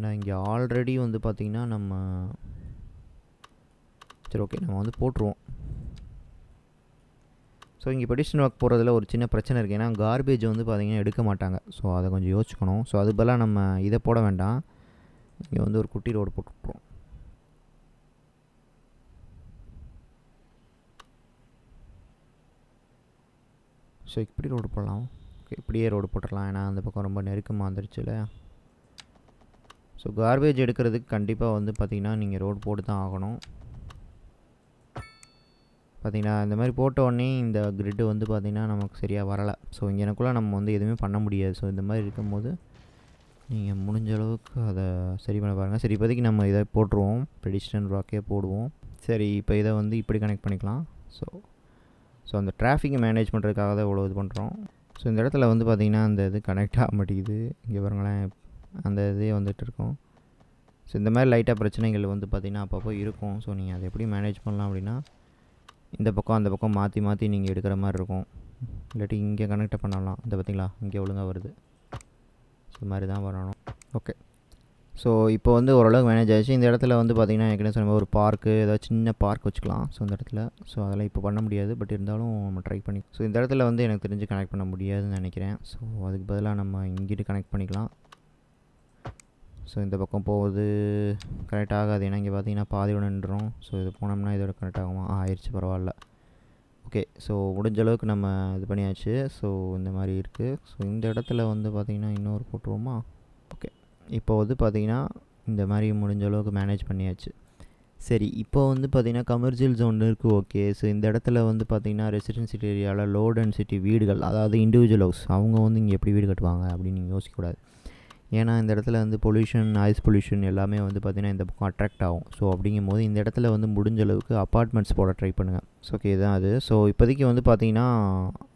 நான் இங்கே ஆல்ரெடி வந்து பார்த்திங்கன்னா நம்ம சரி ஓகே நம்ம வந்து போட்டுருவோம் ஸோ இங்கே பெடிஷன் வாக் போகிறதுல ஒரு சின்ன பிரச்சனை இருக்குது ஏன்னா கார்பேஜ் வந்து பார்த்திங்கன்னா எடுக்க மாட்டாங்க ஸோ அதை கொஞ்சம் யோசிக்கணும் ஸோ அது பதிலாக நம்ம இதை போட வேண்டாம் இங்கே வந்து ஒரு குட்டி ரோடு போட்டுருவோம் ஸோ இப்படி ரோடு போடலாம் இப்படியே ரோடு போட்டுடலாம் ஏன்னா அந்த பக்கம் ரொம்ப நெருக்கமாக வந்துருச்சு இல்லையா ஸோ கார்பேஜ் எடுக்கிறதுக்கு கண்டிப்பாக வந்து பார்த்திங்கன்னா நீங்கள் ரோடு போட்டு தான் ஆகணும் பார்த்திங்கன்னா இந்த மாதிரி போட்ட இந்த கிரிட்டு வந்து பார்த்திங்கன்னா நமக்கு சரியாக வரலை ஸோ இங்கே எனக்குள்ளே நம்ம வந்து எதுவுமே பண்ண முடியாது ஸோ இந்த மாதிரி இருக்கும்போது நீங்கள் முடிஞ்ச அளவுக்கு அதை சரி பண்ண பாருங்கள் சரி இப்போதைக்கு நம்ம இதை போட்டுருவோம் ப்ரெடிஷனல் ராக்கே போடுவோம் சரி இப்போ இதை வந்து இப்படி கனெக்ட் பண்ணிக்கலாம் ஸோ ஸோ அந்த டிராஃபிக்கை மேனேஜ் பண்ணுறதுக்காக தான் இவ்வளோ இது பண்ணுறோம் ஸோ இந்த இடத்துல வந்து பார்த்திங்கன்னா அந்த இது கனெக்ட் ஆக மாட்டேங்குது இங்கே பாருங்களேன் அந்த இதே வந்துட்டு இருக்கோம் ஸோ இந்த மாதிரி லைட்டாக பிரச்சனைகள் வந்து பார்த்திங்கன்னா அப்பப்போ இருக்கும் ஸோ நீங்கள் அதை எப்படி மேனேஜ் பண்ணலாம் அப்படின்னா இந்த பக்கம் அந்த பக்கம் மாற்றி மாற்றி நீங்கள் எடுக்கிற மாதிரி இருக்கும் இல்லாட்டி இங்கே கனெக்டாக பண்ணலாம் இந்த பார்த்திங்களா இங்கே ஒழுங்காக வருது ஸோ மாதிரி தான் வரணும் ஓகே ஸோ இப்போ வந்து ஓரளவுக்கு மேனேஜ் ஆகிடுச்சு இந்த இடத்துல வந்து பார்த்திங்கன்னா ஏற்கனவே சொன்ன ஒரு பார்க்கு ஏதாவது சின்ன பார்க் வச்சுக்கலாம் ஸோ இந்த இடத்துல ஸோ அதெல்லாம் இப்போ பண்ண முடியாது பட் இருந்தாலும் நம்ம ட்ரை பண்ணி ஸோ இந்த இடத்துல வந்து எனக்கு தெரிஞ்சு கனெக்ட் பண்ண முடியாதுன்னு நினைக்கிறேன் ஸோ அதுக்கு பதிலாக நம்ம இங்கிட்டு கனெக்ட் பண்ணிக்கலாம் ஸோ இந்த பக்கம் போகுது கனெக்ட் ஆகாது ஏன்னா இங்கே பார்த்தீங்கன்னா பாதியோட நின்றுடும் ஸோ இது போனோம்னா இதோட கனெக்ட் ஆகுமா ஆயிடுச்சு பரவாயில்ல ஓகே ஸோ முடிஞ்ச அளவுக்கு நம்ம இது பண்ணியாச்சு ஸோ இந்த மாதிரி இருக்குது ஸோ இந்த இடத்துல வந்து பார்த்திங்கன்னா இன்னொரு போட்டுருவோமா ஓகே இப்போ வந்து பார்த்தீங்கன்னா இந்த மாதிரி முடிஞ்ச அளவுக்கு மேனேஜ் பண்ணியாச்சு சரி இப்போ வந்து பார்த்திங்கன்னா கமர்ஷியல் ஜோன் இருக்குது ஓகே ஸோ இந்த இடத்துல வந்து பார்த்திங்கன்னா ரெசிடென்சிட்டி ஏரியாவில் லோ டென்சிட்டி வீடுகள் அதாவது இண்டிவிஜுவல் ஹவுஸ் அவங்க வந்து இங்கே எப்படி வீடு கட்டுவாங்க அப்படின்னு நீங்கள் யோசிக்கக்கூடாது ஏன்னா இந்த இடத்துல வந்து பொல்யூஷன் நாய்ஸ் பொல்யூஷன் எல்லாமே வந்து பார்த்திங்கன்னா இந்த பக்கம் அட்ராக்ட் ஆகும் ஸோ அப்படிங்கும் போது இந்த இடத்துல வந்து முடிஞ்ச அளவுக்கு அப்பார்ட்மெண்ட்ஸ் போட ட்ரை பண்ணுங்கள் ஸோ ஓகே தான் அது ஸோ இப்போதைக்கு வந்து பார்த்தீங்கன்னா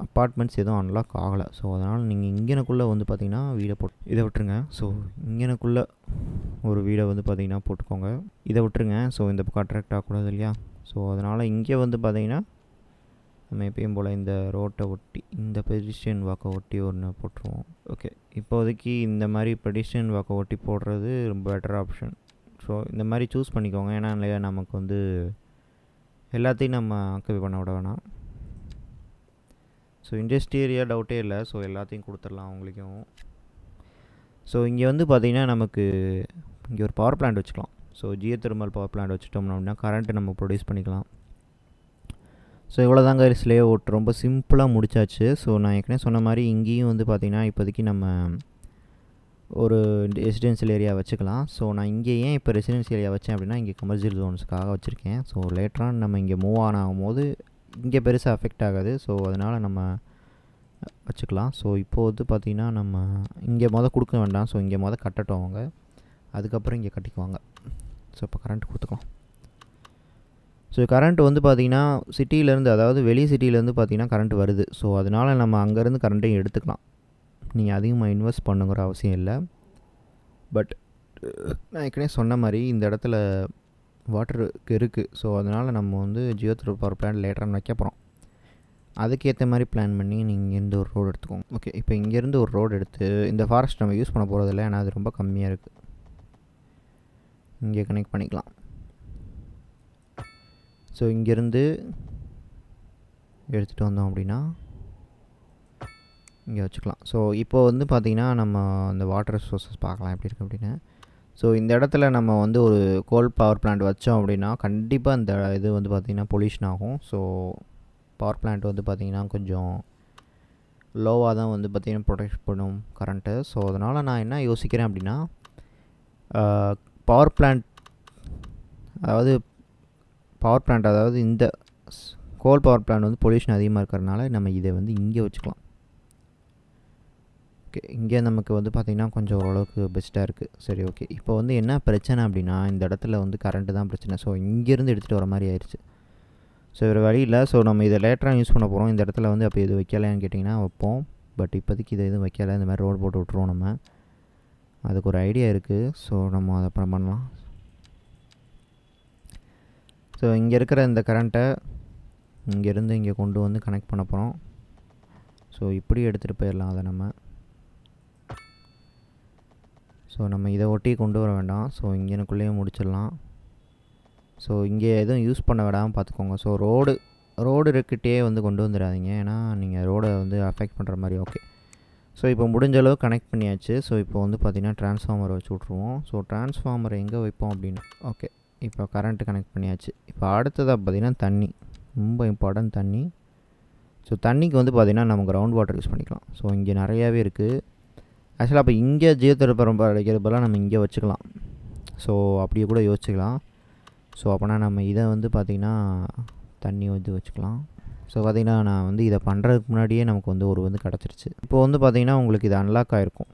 அப்பார்ட்மெண்ட்ஸ் எதுவும் அன்லாக் ஆகலை ஸோ அதனால் நீங்கள் இங்கேனக்குள்ளே வந்து பார்த்தீங்கன்னா வீடை போட் இதை விட்டுருங்க ஸோ இங்கேனக்குள்ளே ஒரு வீடை வந்து பார்த்தீங்கன்னா போட்டுக்கோங்க இதை விட்டுருங்க ஸோ இந்த பக்கம் அட்ராக்ட் ஆகக்கூடாது இல்லையா ஸோ அதனால் இங்கே வந்து பார்த்தீங்கன்னா நம்ம எப்பயும் போல் இந்த ரோட்டை ஒட்டி இந்த பெடிஸ்ட்ரியன் வாக்கை ஒட்டி ஒன்று போட்டுருவோம் ஓகே இப்போதைக்கு இந்த மாதிரி பெடிஸ்ட்ரியன் வாக்கை ஒட்டி போடுறது ரொம்ப பெட்டர் ஆப்ஷன் ஸோ இந்த மாதிரி சூஸ் பண்ணிக்கோங்க ஏன்னா இல்லையா நமக்கு வந்து எல்லாத்தையும் நம்ம ஆக்கிபை பண்ண விட வேணாம் ஸோ இண்டஸ்ட்ரியரியாக டவுட்டே இல்லை ஸோ எல்லாத்தையும் கொடுத்துடலாம் அவங்களுக்கும் ஸோ இங்கே வந்து பார்த்திங்கன்னா நமக்கு இங்கே ஒரு பவர் பிளான்ட் வச்சுக்கலாம் so geo thermal power plant வச்சுட்டோம்னா அப்படின்னா கரண்ட்டு நம்ம ப்ரொடியூஸ் பண்ணிக்கலாம் ஸோ இவ்வளோ தாங்க ஸ்லே அவுட் ரொம்ப சிம்பிளாக முடிச்சாச்சு ஸோ நான் ஏற்கனவே சொன்ன மாதிரி இங்கேயும் வந்து பார்த்திங்கன்னா இப்போதைக்கு நம்ம ஒரு ரெசிடென்சியல் ஏரியா வச்சுக்கலாம் ஸோ நான் இங்கே ஏன் இப்போ ரெசிடென்சியல் ஏரியா வச்சேன் அப்படின்னா இங்கே கமர்ஷியல் ஜோன்ஸுக்காக வச்சுருக்கேன் ஸோ லேட்டராக நம்ம இங்கே மூவ் ஆன் ஆகும்போது இங்கே பெருசாக அஃபெக்ட் ஆகாது ஸோ அதனால் நம்ம வச்சுக்கலாம் ஸோ இப்போது வந்து பார்த்திங்கன்னா நம்ம இங்கே மொதல் கொடுக்க வேண்டாம் ஸோ இங்கே மொதல் கட்டட்டும் அவங்க அதுக்கப்புறம் இங்கே கட்டிக்குவாங்க ஸோ இப்போ கரண்ட் கொடுத்துக்கலாம் ஸோ கரண்ட் வந்து பார்த்திங்கன்னா சிட்டியிலேருந்து அதாவது வெளி சிட்டியிலேருந்து பார்த்திங்கன்னா கரண்ட் வருது ஸோ அதனால் நம்ம அங்கேருந்து கரண்ட்டையும் எடுத்துக்கலாம் நீங்கள் அதிகமாக இன்வெஸ்ட் பண்ணுங்கிற அவசியம் இல்லை பட் நான் ஏற்கனவே சொன்ன மாதிரி இந்த இடத்துல வாட்டருக்கு இருக்குது ஸோ அதனால் நம்ம வந்து ஜியோ த்ரூ பவர் பிளான் லேட்டராக வைக்க போகிறோம் அதுக்கேற்ற மாதிரி பிளான் பண்ணி நீங்கள் இங்கேருந்து ஒரு ரோடு எடுத்துக்கோங்க ஓகே இப்போ இங்கேருந்து ஒரு ரோடு எடுத்து இந்த ஃபாரஸ்ட் நம்ம யூஸ் பண்ண போகிறதில்ல ஏன்னா அது ரொம்ப கம்மியாக இருக்குது இங்கே கனெக்ட் பண்ணிக்கலாம் ஸோ இங்கேருந்து எடுத்துகிட்டு வந்தோம் அப்படின்னா இங்கே வச்சுக்கலாம் ஸோ இப்போ வந்து பார்த்திங்கன்னா நம்ம அந்த வாட்டர் ரிசோர்ஸஸ் பார்க்கலாம் எப்படி இருக்குது அப்படின்னு ஸோ இந்த இடத்துல நம்ம வந்து ஒரு கோல் பவர் பிளான்ட் வச்சோம் அப்படின்னா கண்டிப்பாக அந்த இது வந்து பார்த்திங்கன்னா பொல்யூஷன் ஆகும் ஸோ பவர் பிளான்ட் வந்து பார்த்திங்கன்னா கொஞ்சம் லோவாக தான் வந்து பார்த்திங்கன்னா ப்ரொடெக்ட் பண்ணும் கரண்ட்டு ஸோ அதனால் நான் என்ன யோசிக்கிறேன் அப்படின்னா பவர் பிளான்ட் அதாவது பவர் பிளான்ட் அதாவது இந்த கோல் பவர் பிளான்ட் வந்து பொல்யூஷன் அதிகமாக இருக்கிறனால நம்ம இதை வந்து இங்கே வச்சுக்கலாம் ஓகே இங்கே நமக்கு வந்து பார்த்திங்கன்னா கொஞ்சம் ஓரளவுக்கு பெஸ்ட்டாக இருக்குது சரி ஓகே இப்போ வந்து என்ன பிரச்சனை அப்படின்னா இந்த இடத்துல வந்து கரண்ட்டு தான் பிரச்சனை ஸோ இங்கேருந்து எடுத்துகிட்டு வர மாதிரி ஆயிடுச்சு ஸோ வேறு வழி இல்லை ஸோ நம்ம இதை லேட்டராக யூஸ் பண்ண போகிறோம் இந்த இடத்துல வந்து அப்போ எது வைக்கலையான்னு கேட்டிங்கன்னா வைப்போம் பட் இப்போதைக்கு இதை எதுவும் வைக்கலை இந்த மாதிரி ரோடு போட்டு விட்ருவோம் நம்ம அதுக்கு ஒரு ஐடியா இருக்குது ஸோ நம்ம அதை அப்புறம் பண்ணலாம் ஸோ இங்கே இருக்கிற இந்த கரண்ட்டை இங்கேருந்து இங்கே கொண்டு வந்து கனெக்ட் பண்ண போகிறோம் ஸோ இப்படி எடுத்துகிட்டு போயிடலாம் அதை நம்ம ஸோ நம்ம இதை ஒட்டி கொண்டு வர வேண்டாம் ஸோ இங்கேனுக்குள்ளேயே முடிச்சிடலாம் ஸோ இங்கே எதுவும் யூஸ் பண்ண விடாமல் பார்த்துக்கோங்க ஸோ ரோடு ரோடு இருக்கிட்டே வந்து கொண்டு வந்துடாதீங்க ஏன்னா நீங்கள் ரோடை வந்து அஃபெக்ட் பண்ணுற மாதிரி ஓகே ஸோ இப்போ முடிஞ்ச அளவு கனெக்ட் பண்ணியாச்சு ஸோ இப்போ வந்து பார்த்திங்கன்னா ட்ரான்ஸ்ஃபார்மரை வச்சு விட்ருவோம் ஸோ ட்ரான்ஸ்ஃபார்மரை எங்கே வைப்போம் அப்படின்னு ஓகே இப்போ கரண்ட்டு கனெக்ட் பண்ணியாச்சு இப்போ அடுத்ததாக பார்த்திங்கன்னா தண்ணி ரொம்ப இம்பார்ட்டன்ட் தண்ணி ஸோ தண்ணிக்கு வந்து பார்த்திங்கன்னா நம்ம கிரவுண்ட் வாட்டர் யூஸ் பண்ணிக்கலாம் ஸோ இங்கே நிறையாவே இருக்குது ஆக்சுவலாக அப்போ இங்கே ஜீவத்திருப்பரம்பு அழைக்கிறப்பெல்லாம் நம்ம இங்கே வச்சுக்கலாம் ஸோ அப்படியே கூட யோசிச்சுக்கலாம் ஸோ அப்போனா நம்ம இதை வந்து பார்த்திங்கன்னா தண்ணி வந்து வச்சுக்கலாம் ஸோ பார்த்திங்கன்னா நான் வந்து இதை பண்ணுறதுக்கு முன்னாடியே நமக்கு வந்து ஒரு வந்து கிடச்சிருச்சு இப்போ வந்து பார்த்திங்கன்னா உங்களுக்கு இது அன்லாக் ஆகிருக்கும்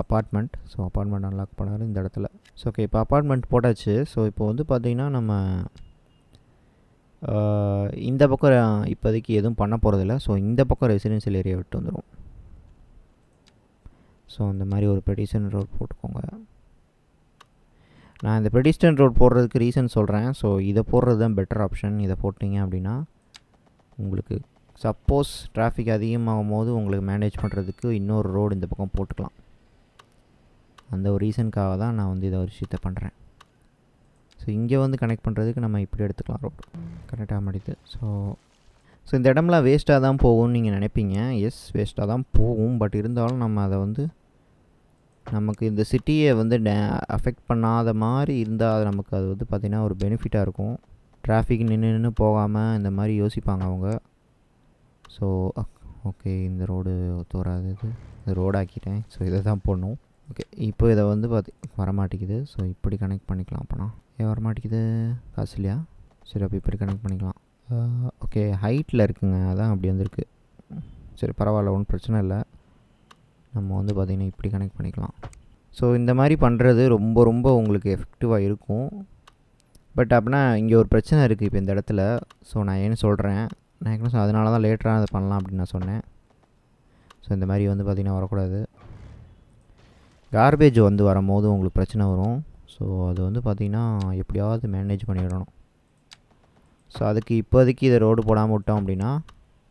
அப்பார்ட்மெண்ட் ஸோ அப்பார்ட்மெண்ட் அன்லாக் பண்ணார் இந்த இடத்துல ஸோ ஓகே இப்போ அப்பார்ட்மெண்ட் போட்டாச்சு ஸோ இப்போ வந்து பார்த்திங்கன்னா நம்ம இந்த பக்கம் இப்போதைக்கு எதுவும் பண்ண போகிறதில்ல ஸோ இந்த பக்கம் ரெசிடென்சியல் ஏரியா விட்டு வந்துடும் ஸோ அந்த மாதிரி ஒரு பெடிஷன் ரோட் போட்டுக்கோங்க நான் இந்த பெடிஸ்டன் ரோட் போடுறதுக்கு ரீசன் சொல்கிறேன் ஸோ இதை போடுறது தான் பெட்டர் ஆப்ஷன் இதை போட்டிங்க அப்படின்னா உங்களுக்கு சப்போஸ் டிராஃபிக் அதிகமாகும் போது உங்களுக்கு மேனேஜ் பண்ணுறதுக்கு இன்னொரு ரோடு இந்த பக்கம் போட்டுக்கலாம் அந்த ஒரு ரீசனுக்காக தான் நான் வந்து இதை ஒரு விஷயத்தை பண்ணுறேன் ஸோ இங்கே வந்து கனெக்ட் பண்ணுறதுக்கு நம்ம இப்படி எடுத்துக்கலாம் கனெக்ட் கரெக்டாக மாட்டிது ஸோ ஸோ இந்த இடம்லாம் வேஸ்ட்டாக தான் போகும்னு நீங்கள் நினைப்பீங்க எஸ் வேஸ்ட்டாக தான் போகும் பட் இருந்தாலும் நம்ம அதை வந்து நமக்கு இந்த சிட்டியை வந்து டே அஃபெக்ட் பண்ணாத மாதிரி இருந்தால் நமக்கு அது வந்து பார்த்திங்கன்னா ஒரு பெனிஃபிட்டாக இருக்கும் டிராஃபிக் நின்று நின்று போகாமல் இந்த மாதிரி யோசிப்பாங்க அவங்க ஸோ ஓகே இந்த ரோடு ஒத்து வராது இது ரோடாக்கிட்டேன் ஸோ இதை தான் போடணும் ஓகே இப்போ இதை வந்து பார்த்தி வரமாட்டேங்குது ஸோ இப்படி கனெக்ட் பண்ணிக்கலாம் அப்போனா ஏன் வரமாட்டேங்குது காசு இல்லையா சரி அப்போ இப்படி கனெக்ட் பண்ணிக்கலாம் ஓகே ஹைட்டில் இருக்குங்க அதான் அப்படி வந்திருக்கு சரி பரவாயில்ல ஒன்றும் பிரச்சனை இல்லை நம்ம வந்து பார்த்திங்கன்னா இப்படி கனெக்ட் பண்ணிக்கலாம் ஸோ இந்த மாதிரி பண்ணுறது ரொம்ப ரொம்ப உங்களுக்கு எஃபெக்டிவாக இருக்கும் பட் அப்படின்னா இங்கே ஒரு பிரச்சனை இருக்குது இப்போ இந்த இடத்துல ஸோ நான் ஏன்னு சொல்கிறேன் நான் என்ன அதனால தான் லேட்டராக அதை பண்ணலாம் அப்படின்னு நான் சொன்னேன் ஸோ இந்த மாதிரி வந்து பார்த்திங்கன்னா வரக்கூடாது கார்பேஜ் வந்து வரும்போது உங்களுக்கு பிரச்சனை வரும் ஸோ அது வந்து பார்த்திங்கன்னா எப்படியாவது மேனேஜ் பண்ணிடணும் ஸோ அதுக்கு இப்போதைக்கு இதை ரோடு போடாமல் விட்டோம் அப்படின்னா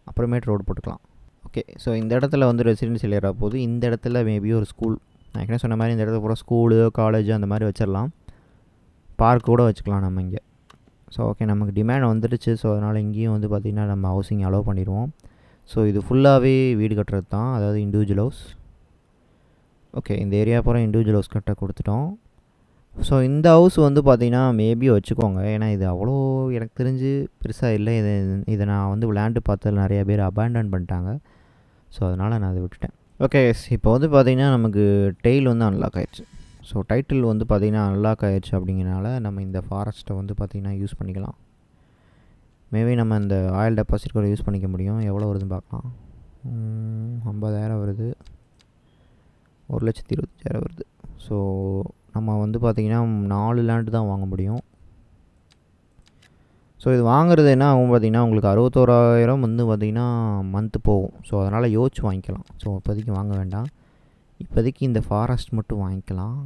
அப்புறமேட்டு ரோடு போட்டுக்கலாம் ஓகே ஸோ இந்த இடத்துல வந்து ரெசிடென்ஸ் ஏறா போது இந்த இடத்துல மேபி ஒரு ஸ்கூல் நான் ஏற்கனவே சொன்ன மாதிரி இந்த இடத்துல கூட ஸ்கூலு காலேஜ் அந்த மாதிரி வச்சிடலாம் பார்க் கூட வச்சுக்கலாம் நம்ம இங்கே ஸோ ஓகே நமக்கு டிமாண்ட் வந்துடுச்சு ஸோ அதனால் இங்கேயும் வந்து பார்த்திங்கன்னா நம்ம ஹவுசிங் அலோவ் பண்ணிடுவோம் ஸோ இது ஃபுல்லாகவே வீடு கட்டுறது தான் அதாவது இண்டிவிஜுவல் ஹவுஸ் ஓகே இந்த ஏரியா பூரா இண்டிவிஜுவல் ஹவுஸ் கரெக்டாக கொடுத்துட்டோம் ஸோ இந்த ஹவுஸ் வந்து பார்த்திங்கன்னா மேபி வச்சுக்கோங்க ஏன்னா இது அவ்வளோ எனக்கு தெரிஞ்சு பெருசாக இல்லை இது இதை நான் வந்து விளையாண்டு பார்த்ததில் நிறையா பேர் அபேண்டன் பண்ணிட்டாங்க ஸோ அதனால் நான் அதை விட்டுட்டேன் ஓகே இப்போ வந்து பார்த்திங்கன்னா நமக்கு டெய்ல் வந்து அன்லாக் ஆயிடுச்சு ஸோ டைட்டில் வந்து பார்த்திங்கன்னா அன்லாக் ஆகிடுச்சு அப்படிங்கிறனால நம்ம இந்த ஃபாரஸ்ட்டை வந்து பார்த்திங்கன்னா யூஸ் பண்ணிக்கலாம் மேபி நம்ம இந்த ஆயில் டெபாசிட் கூட யூஸ் பண்ணிக்க முடியும் எவ்வளோ வருதுன்னு பார்க்கலாம் ஐம்பதாயிரம் வருது ஒரு லட்சத்தி இருபத்தஞ்சாயிரம் வருது ஸோ நம்ம வந்து பார்த்திங்கன்னா நாலு லேண்டு தான் வாங்க முடியும் ஸோ இது வாங்குறது என்ன ஆகும் பார்த்திங்கன்னா உங்களுக்கு அறுபத்தோராயிரம் வந்து பார்த்திங்கன்னா மந்த்து போகும் ஸோ அதனால் யோசிச்சு வாங்கிக்கலாம் ஸோ இப்போதைக்கு வாங்க வேண்டாம் இப்போதைக்கு இந்த ஃபாரஸ்ட் மட்டும் வாங்கிக்கலாம்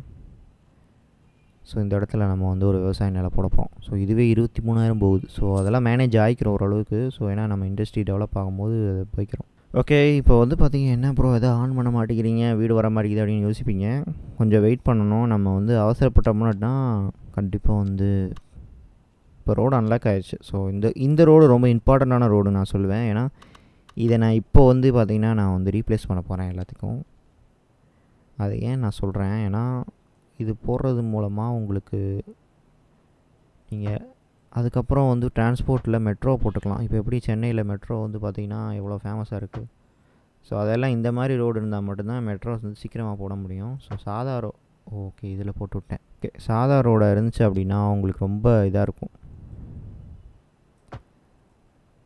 ஸோ இந்த இடத்துல நம்ம வந்து ஒரு விவசாய நில போட போகிறோம் ஸோ இதுவே இருபத்தி மூணாயிரம் போகுது ஸோ அதெல்லாம் மேனேஜ் ஆகிக்கிறோம் ஓரளவுக்கு ஸோ ஏன்னா நம்ம இண்டஸ்ட்ரி டெவலப் ஆகும்போது போய்க்கிறோம் ஓகே இப்போ வந்து பார்த்தீங்க என்ன ப்ரோ எதாவது ஆன் பண்ண மாட்டேங்கிறீங்க வீடு வர மாட்டேங்குது அப்படின்னு யோசிப்பீங்க கொஞ்சம் வெயிட் பண்ணணும் நம்ம வந்து அவசரப்பட்டோம்னா கண்டிப்பாக வந்து இப்போ ரோடு அன்லாக் ஆகிடுச்சு ஸோ இந்த இந்த ரோடு ரொம்ப இம்பார்ட்டண்ட்டான ரோடு நான் சொல்லுவேன் ஏன்னா இதை நான் இப்போ வந்து பார்த்திங்கன்னா நான் வந்து ரீப்ளேஸ் பண்ண போகிறேன் எல்லாத்துக்கும் அது ஏன் நான் சொல்கிறேன் ஏன்னா இது போடுறது மூலமாக உங்களுக்கு நீங்கள் அதுக்கப்புறம் வந்து டிரான்ஸ்போர்ட்டில் மெட்ரோ போட்டுக்கலாம் இப்போ எப்படி சென்னையில் மெட்ரோ வந்து பார்த்திங்கன்னா எவ்வளோ ஃபேமஸாக இருக்குது ஸோ அதெல்லாம் இந்த மாதிரி ரோடு இருந்தால் மட்டும்தான் மெட்ரோஸ் வந்து சீக்கிரமாக போட முடியும் ஸோ சாதா ரோ ஓகே இதில் போட்டு விட்டேன் ஓகே சாதா ரோடாக இருந்துச்சு அப்படின்னா உங்களுக்கு ரொம்ப இதாக இருக்கும்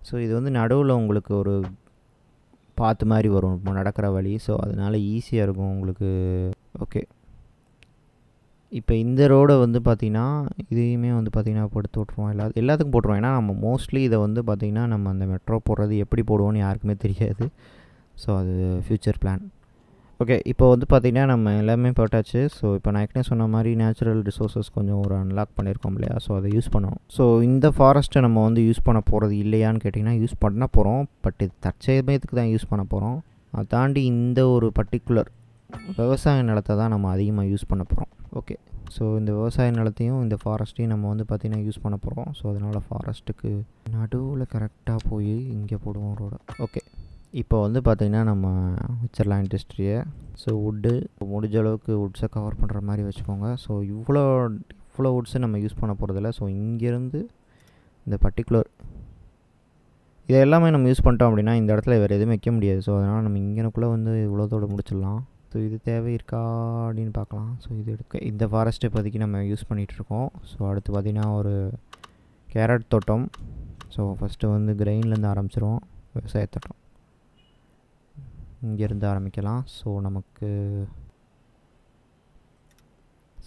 ஸோ இது வந்து நடுவில் உங்களுக்கு ஒரு பாத்து மாதிரி வரும் நடக்கிற வழி ஸோ அதனால் ஈஸியாக இருக்கும் உங்களுக்கு ஓகே இப்போ இந்த ரோடை வந்து பார்த்திங்கன்னா இதையுமே வந்து பார்த்திங்கன்னா போட்டு விட்ருவோம் எல்லா எல்லாத்துக்கும் போட்டுருவோம் ஏன்னா நம்ம மோஸ்ட்லி இதை வந்து பார்த்திங்கன்னா நம்ம அந்த மெட்ரோ போடுறது எப்படி போடுவோம்னு யாருக்குமே தெரியாது ஸோ அது ஃப்யூச்சர் பிளான் ஓகே இப்போ வந்து பார்த்திங்கன்னா நம்ம எல்லாமே போட்டாச்சு ஸோ இப்போ நான் ஏற்கனவே சொன்ன மாதிரி நேச்சுரல் ரிசோர்ஸஸ் கொஞ்சம் ஒரு அன்லாக் பண்ணியிருக்கோம் இல்லையா ஸோ அதை யூஸ் பண்ணோம் ஸோ இந்த ஃபாரஸ்ட்டை நம்ம வந்து யூஸ் பண்ண போகிறது இல்லையான்னு கேட்டிங்கன்னா யூஸ் பண்ண போகிறோம் பட் இது தற்சமயத்துக்கு தான் யூஸ் பண்ண போகிறோம் அதை தாண்டி இந்த ஒரு பர்டிகுலர் விவசாய நிலத்தை தான் நம்ம அதிகமாக யூஸ் பண்ண போகிறோம் ஓகே ஸோ இந்த விவசாய நிலத்தையும் இந்த ஃபாரஸ்ட்டையும் நம்ம வந்து பார்த்திங்கன்னா யூஸ் பண்ண போகிறோம் ஸோ அதனால் ஃபாரஸ்ட்டுக்கு நடுவில் கரெக்டாக போய் இங்கே போடுவோம் ரோடு ஓகே இப்போ வந்து பார்த்திங்கன்னா நம்ம வச்சிடலாம் இண்டஸ்ட்ரியை ஸோ வுட்டு முடிஞ்ச அளவுக்கு வுட்ஸை கவர் பண்ணுற மாதிரி வச்சுக்கோங்க ஸோ இவ்வளோ இவ்வளோ வுட்ஸை நம்ம யூஸ் பண்ண போகிறதில்ல ஸோ இங்கேருந்து இந்த பர்டிகுலர் இதை எல்லாமே நம்ம யூஸ் பண்ணிட்டோம் அப்படின்னா இந்த இடத்துல வேறு எதுவும் வைக்க முடியாது ஸோ அதனால் நம்ம இங்கேனக்குள்ளே வந்து இவ்வளோதோடு முடிச்சிடலாம் ஸோ இது தேவை இருக்கா அப்படின்னு பார்க்கலாம் ஸோ இது எடுக்க இந்த ஃபாரஸ்ட்டு இப்போதைக்கு நம்ம யூஸ் பண்ணிகிட்ருக்கோம் ஸோ அடுத்து பார்த்திங்கன்னா ஒரு கேரட் தோட்டம் ஸோ ஃபஸ்ட்டு வந்து கிரெயின்லேருந்து ஆரம்பிச்சிருவோம் விவசாயத்தோட்டம் இங்கேருந்து ஆரம்பிக்கலாம் ஸோ நமக்கு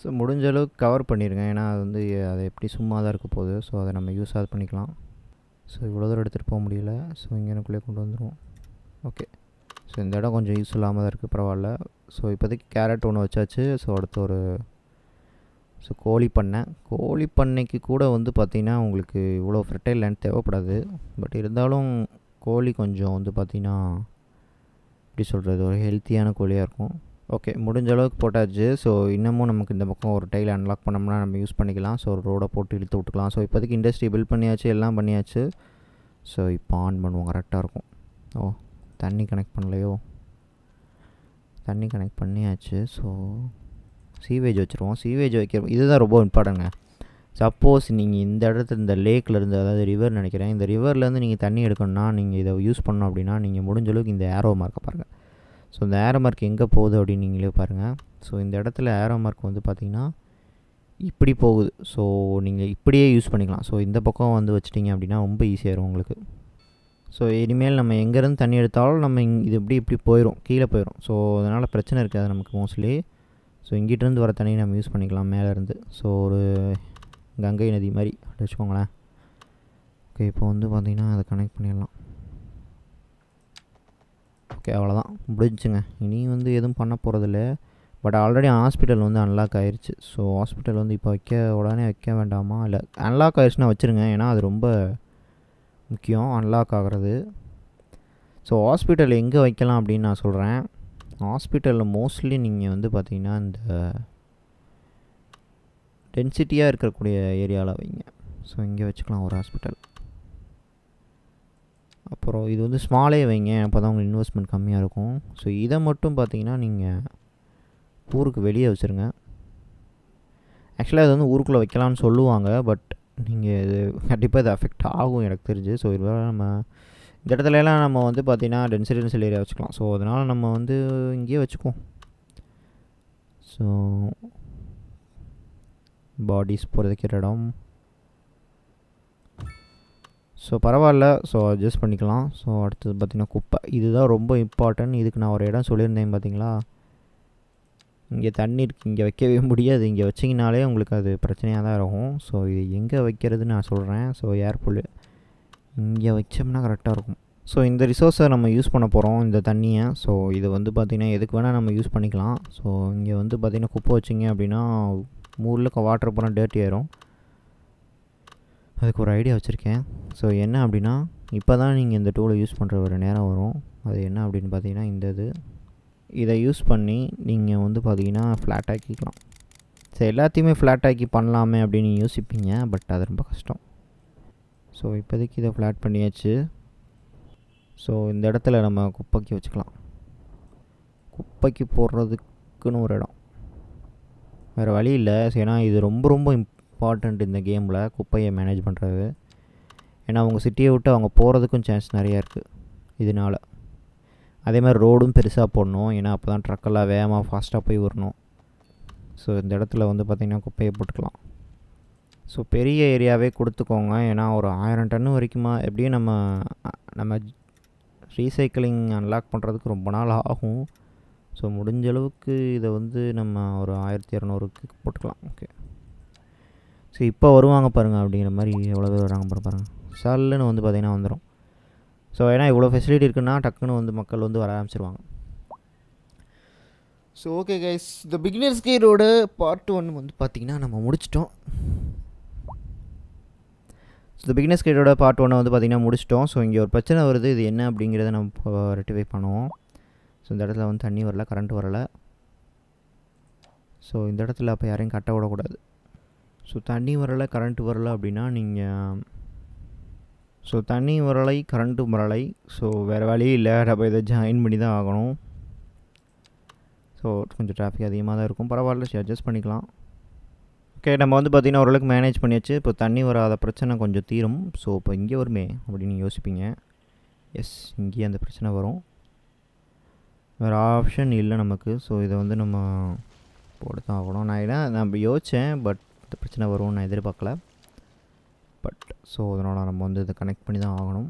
ஸோ முடிஞ்ச அளவுக்கு கவர் பண்ணிடுங்க ஏன்னா அது வந்து அது எப்படி சும்மா தான் இருக்க போகுது ஸோ அதை நம்ம யூஸ் ஆகுது பண்ணிக்கலாம் ஸோ இவ்வளோ தூரம் எடுத்துகிட்டு போக முடியல ஸோ இங்கேனுக்குள்ளே கொண்டு வந்துடுவோம் ஓகே ஸோ இந்த இடம் கொஞ்சம் இல்லாமல் தான் இருக்குது பரவாயில்ல ஸோ இப்போதைக்கு கேரட் ஒன்று வச்சாச்சு ஸோ அடுத்து ஒரு ஸோ கோழி பண்ணை கோழி பண்ணைக்கு கூட வந்து பார்த்திங்கன்னா உங்களுக்கு இவ்வளோ ஃபெர்டைல் லேண்ட் தேவைப்படாது பட் இருந்தாலும் கோழி கொஞ்சம் வந்து பார்த்திங்கன்னா எப்படி சொல்கிறது ஒரு ஹெல்த்தியான கோழியாக இருக்கும் ஓகே முடிஞ்ச அளவுக்கு போட்டாச்சு ஸோ இன்னமும் நமக்கு இந்த பக்கம் ஒரு டைல் அன்லாக் பண்ணோம்னா நம்ம யூஸ் பண்ணிக்கலாம் ஸோ ஒரு ரோடை போட்டு இழுத்து விட்டுக்கலாம் ஸோ இப்போதைக்கு இண்டஸ்ட்ரி பில்ட் பண்ணியாச்சு எல்லாம் பண்ணியாச்சு ஸோ இப்போ ஆன் பண்ணுவோம் கரெக்டாக இருக்கும் ஓ oh. தண்ணி கனெக்ட் பண்ணலையோ தண்ணி கனெக்ட் பண்ணியாச்சு ஸோ சீவேஜ் வச்சுருவோம் சீவேஜ் வைக்கிற இதுதான் ரொம்ப இம்பார்ட்டங்க சப்போஸ் நீங்கள் இந்த இடத்துல இந்த லேக்கில் இருந்து அதாவது ரிவர் நினைக்கிறேன் இந்த ரிவர்லேருந்து நீங்கள் தண்ணி எடுக்கணும்னா நீங்கள் இதை யூஸ் பண்ணோம் அப்படின்னா நீங்கள் முடிஞ்ச அளவுக்கு இந்த ஏரோ மார்க்கை பாருங்கள் ஸோ இந்த ஏரோ மார்க் எங்கே போகுது அப்படின்னு நீங்களே பாருங்கள் ஸோ இந்த இடத்துல ஏரோ மார்க் வந்து பார்த்திங்கன்னா இப்படி போகுது ஸோ நீங்கள் இப்படியே யூஸ் பண்ணிக்கலாம் ஸோ இந்த பக்கம் வந்து வச்சிட்டிங்க அப்படின்னா ரொம்ப ஈஸியாக இருக்கும் உங்களுக்கு ஸோ இனிமேல் நம்ம எங்கேருந்து தண்ணி எடுத்தாலும் நம்ம இங் இது எப்படி இப்படி போயிடும் கீழே போயிடும் ஸோ அதனால் பிரச்சனை இருக்காது நமக்கு மோஸ்ட்லி ஸோ இங்கிட்டிருந்து வர தண்ணியை நம்ம யூஸ் பண்ணிக்கலாம் மேலேருந்து ஸோ ஒரு கங்கை நதி மாதிரி அப்படி வச்சுக்கோங்களேன் ஓகே இப்போ வந்து பார்த்திங்கன்னா அதை கனெக்ட் பண்ணிடலாம் ஓகே அவ்வளோதான் முடிஞ்சுங்க இனி வந்து எதுவும் பண்ண போகிறதில்ல பட் ஆல்ரெடி ஹாஸ்பிட்டல் வந்து அன்லாக் ஆயிடுச்சு ஸோ ஹாஸ்பிட்டல் வந்து இப்போ வைக்க உடனே வைக்க வேண்டாமா இல்லை அன்லாக் ஆயிடுச்சுன்னா வச்சுருங்க ஏன்னா அது ரொம்ப முக்கியம் அன்லாக் ஆகிறது ஸோ ஹாஸ்பிட்டல் எங்கே வைக்கலாம் அப்படின்னு நான் சொல்கிறேன் ஹாஸ்பிட்டலில் மோஸ்ட்லி நீங்கள் வந்து பார்த்திங்கன்னா இந்த டென்சிட்டியாக இருக்கக்கூடிய ஏரியாவில் வைங்க ஸோ இங்கே வச்சுக்கலாம் ஒரு ஹாஸ்பிட்டல் அப்புறம் இது வந்து ஸ்மாலே வைங்க அப்போ தான் உங்களுக்கு இன்வெஸ்ட்மெண்ட் கம்மியாக இருக்கும் ஸோ இதை மட்டும் பார்த்தீங்கன்னா நீங்கள் ஊருக்கு வெளியே வச்சுருங்க ஆக்சுவலாக இது வந்து ஊருக்குள்ளே வைக்கலாம்னு சொல்லுவாங்க பட் நீங்கள் இது கண்டிப்பாக இது அஃபெக்ட் ஆகும் எனக்கு தெரிஞ்சு ஸோ இதெல்லாம் நம்ம இந்த இடத்துலலாம் நம்ம வந்து பார்த்திங்கன்னா ரெசிடென்சியல் ஏரியா வச்சுக்கலாம் ஸோ அதனால் நம்ம வந்து இங்கேயே வச்சுக்குவோம் ஸோ பாடிஸ் போகிறதுக்கு இடம் ஸோ பரவாயில்ல ஸோ அட்ஜஸ்ட் பண்ணிக்கலாம் ஸோ அடுத்தது பார்த்திங்கன்னா குப்பை இதுதான் ரொம்ப இம்பார்ட்டன்ட் இதுக்கு நான் ஒரு இடம் சொல்லியிருந்தேன் பார்த்திங்களா இங்கே தண்ணீர் இங்கே வைக்கவே முடியாது இங்கே வச்சிங்கனாலே உங்களுக்கு அது பிரச்சனையாக தான் இருக்கும் ஸோ இது எங்கே வைக்கிறதுன்னு நான் சொல்கிறேன் ஸோ ஏர்புல் இங்கே வச்சோம்னா கரெக்டாக இருக்கும் ஸோ இந்த ரிசோர்ஸை நம்ம யூஸ் பண்ண போகிறோம் இந்த தண்ணியை ஸோ இது வந்து பார்த்திங்கன்னா எதுக்கு வேணால் நம்ம யூஸ் பண்ணிக்கலாம் ஸோ இங்கே வந்து பார்த்திங்கன்னா குப்பை வச்சிங்க அப்படின்னா ஊரில் வாட்டர் போனால் டேர்ட்டி ஆயிரும் அதுக்கு ஒரு ஐடியா வச்சுருக்கேன் ஸோ என்ன அப்படின்னா இப்போ தான் நீங்கள் இந்த டூலை யூஸ் பண்ணுற ஒரு நேரம் வரும் அது என்ன அப்படின்னு பார்த்தீங்கன்னா இந்த இது இதை யூஸ் பண்ணி நீங்கள் வந்து பார்த்திங்கன்னா ஃப்ளாட் ஆக்கிக்கலாம் ஸோ எல்லாத்தையுமே ஃப்ளாட் ஆக்கி பண்ணலாமே அப்படின்னு யோசிப்பீங்க பட் அது ரொம்ப கஷ்டம் ஸோ இப்போதைக்கு இதை ஃப்ளாட் பண்ணியாச்சு ஸோ இந்த இடத்துல நம்ம குப்பைக்கு வச்சுக்கலாம் குப்பைக்கு போடுறதுக்குன்னு ஒரு இடம் வேறு வழி இல்லை ஏன்னா இது ரொம்ப ரொம்ப இம்பார்ட்டண்ட் இந்த கேமில் குப்பையை மேனேஜ் பண்ணுறது ஏன்னா அவங்க சிட்டியை விட்டு அவங்க போகிறதுக்கும் சான்ஸ் நிறையா இருக்குது இதனால் அதே மாதிரி ரோடும் பெருசாக போடணும் ஏன்னா அப்போ தான் ட்ரக்கெல்லாம் வேகமாக ஃபாஸ்ட்டாக போய் வரணும் ஸோ இந்த இடத்துல வந்து பார்த்திங்கன்னா குப்பையை போட்டுக்கலாம் ஸோ பெரிய ஏரியாவே கொடுத்துக்கோங்க ஏன்னா ஒரு ஆயிரம் டன்னு வரைக்குமா எப்படியும் நம்ம நம்ம ரீசைக்கிளிங் அன்லாக் பண்ணுறதுக்கு ரொம்ப நாள் ஆகும் ஸோ முடிஞ்ச அளவுக்கு இதை வந்து நம்ம ஒரு ஆயிரத்தி இரநூறுக்கு போட்டுக்கலாம் ஓகே ஸோ இப்போ வருவாங்க பாருங்கள் அப்படிங்கிற மாதிரி எவ்வளோ பேர் வராங்க பாருங்கள் சல்லுன்னு வந்து பார்த்திங்கன்னா வந்துடும் ஸோ ஏன்னா இவ்வளோ ஃபெசிலிட்டி இருக்குன்னா டக்குன்னு வந்து மக்கள் வந்து வர ஆரம்பிச்சிருவாங்க so okay guys the beginners கைரோட பார்ட் ஒன் வந்து பார்த்திங்கன்னா நம்ம முடிச்சிட்டோம் ஸோ த பிகினஸ் கிரேடோட பார்ட் ஒன்னை வந்து பார்த்திங்கன்னா முடிச்சிட்டோம் ஸோ இங்கே ஒரு பிரச்சனை வருது இது என்ன அப்படிங்கிறத நம்ம ரெட்டிஃபை பண்ணுவோம் ஸோ இந்த இடத்துல வந்து தண்ணி வரல கரண்ட் வரல ஸோ இந்த இடத்துல அப்போ யாரையும் கட்ட விடக்கூடாது ஸோ தண்ணி வரலை கரண்ட் வரலை அப்படின்னா நீங்கள் ஸோ தண்ணி முரலை கரண்ட்டு முரலை ஸோ வேறு வழியே இல்லை நம்ம இதை ஜாயின் பண்ணி தான் ஆகணும் ஸோ கொஞ்சம் டிராஃபிக் அதிகமாக தான் இருக்கும் பரவாயில்ல சரி அட்ஜஸ்ட் பண்ணிக்கலாம் ஓகே நம்ம வந்து பார்த்திங்கன்னா ஓரளவுக்கு மேனேஜ் பண்ணியாச்சு இப்போ தண்ணி வராத பிரச்சனை கொஞ்சம் தீரும் ஸோ இப்போ இங்கே வருமே அப்படின்னு யோசிப்பீங்க எஸ் இங்கேயே அந்த பிரச்சனை வரும் வேறு ஆப்ஷன் இல்லை நமக்கு ஸோ இதை வந்து நம்ம போட்டு தான் ஆகணும் நான் ஏன்னா நான் யோசித்தேன் பட் இந்த பிரச்சனை வரும்னு நான் எதிர்பார்க்கல பட் ஸோ அதனால் நம்ம வந்து இதை கனெக்ட் பண்ணி தான் ஆகணும்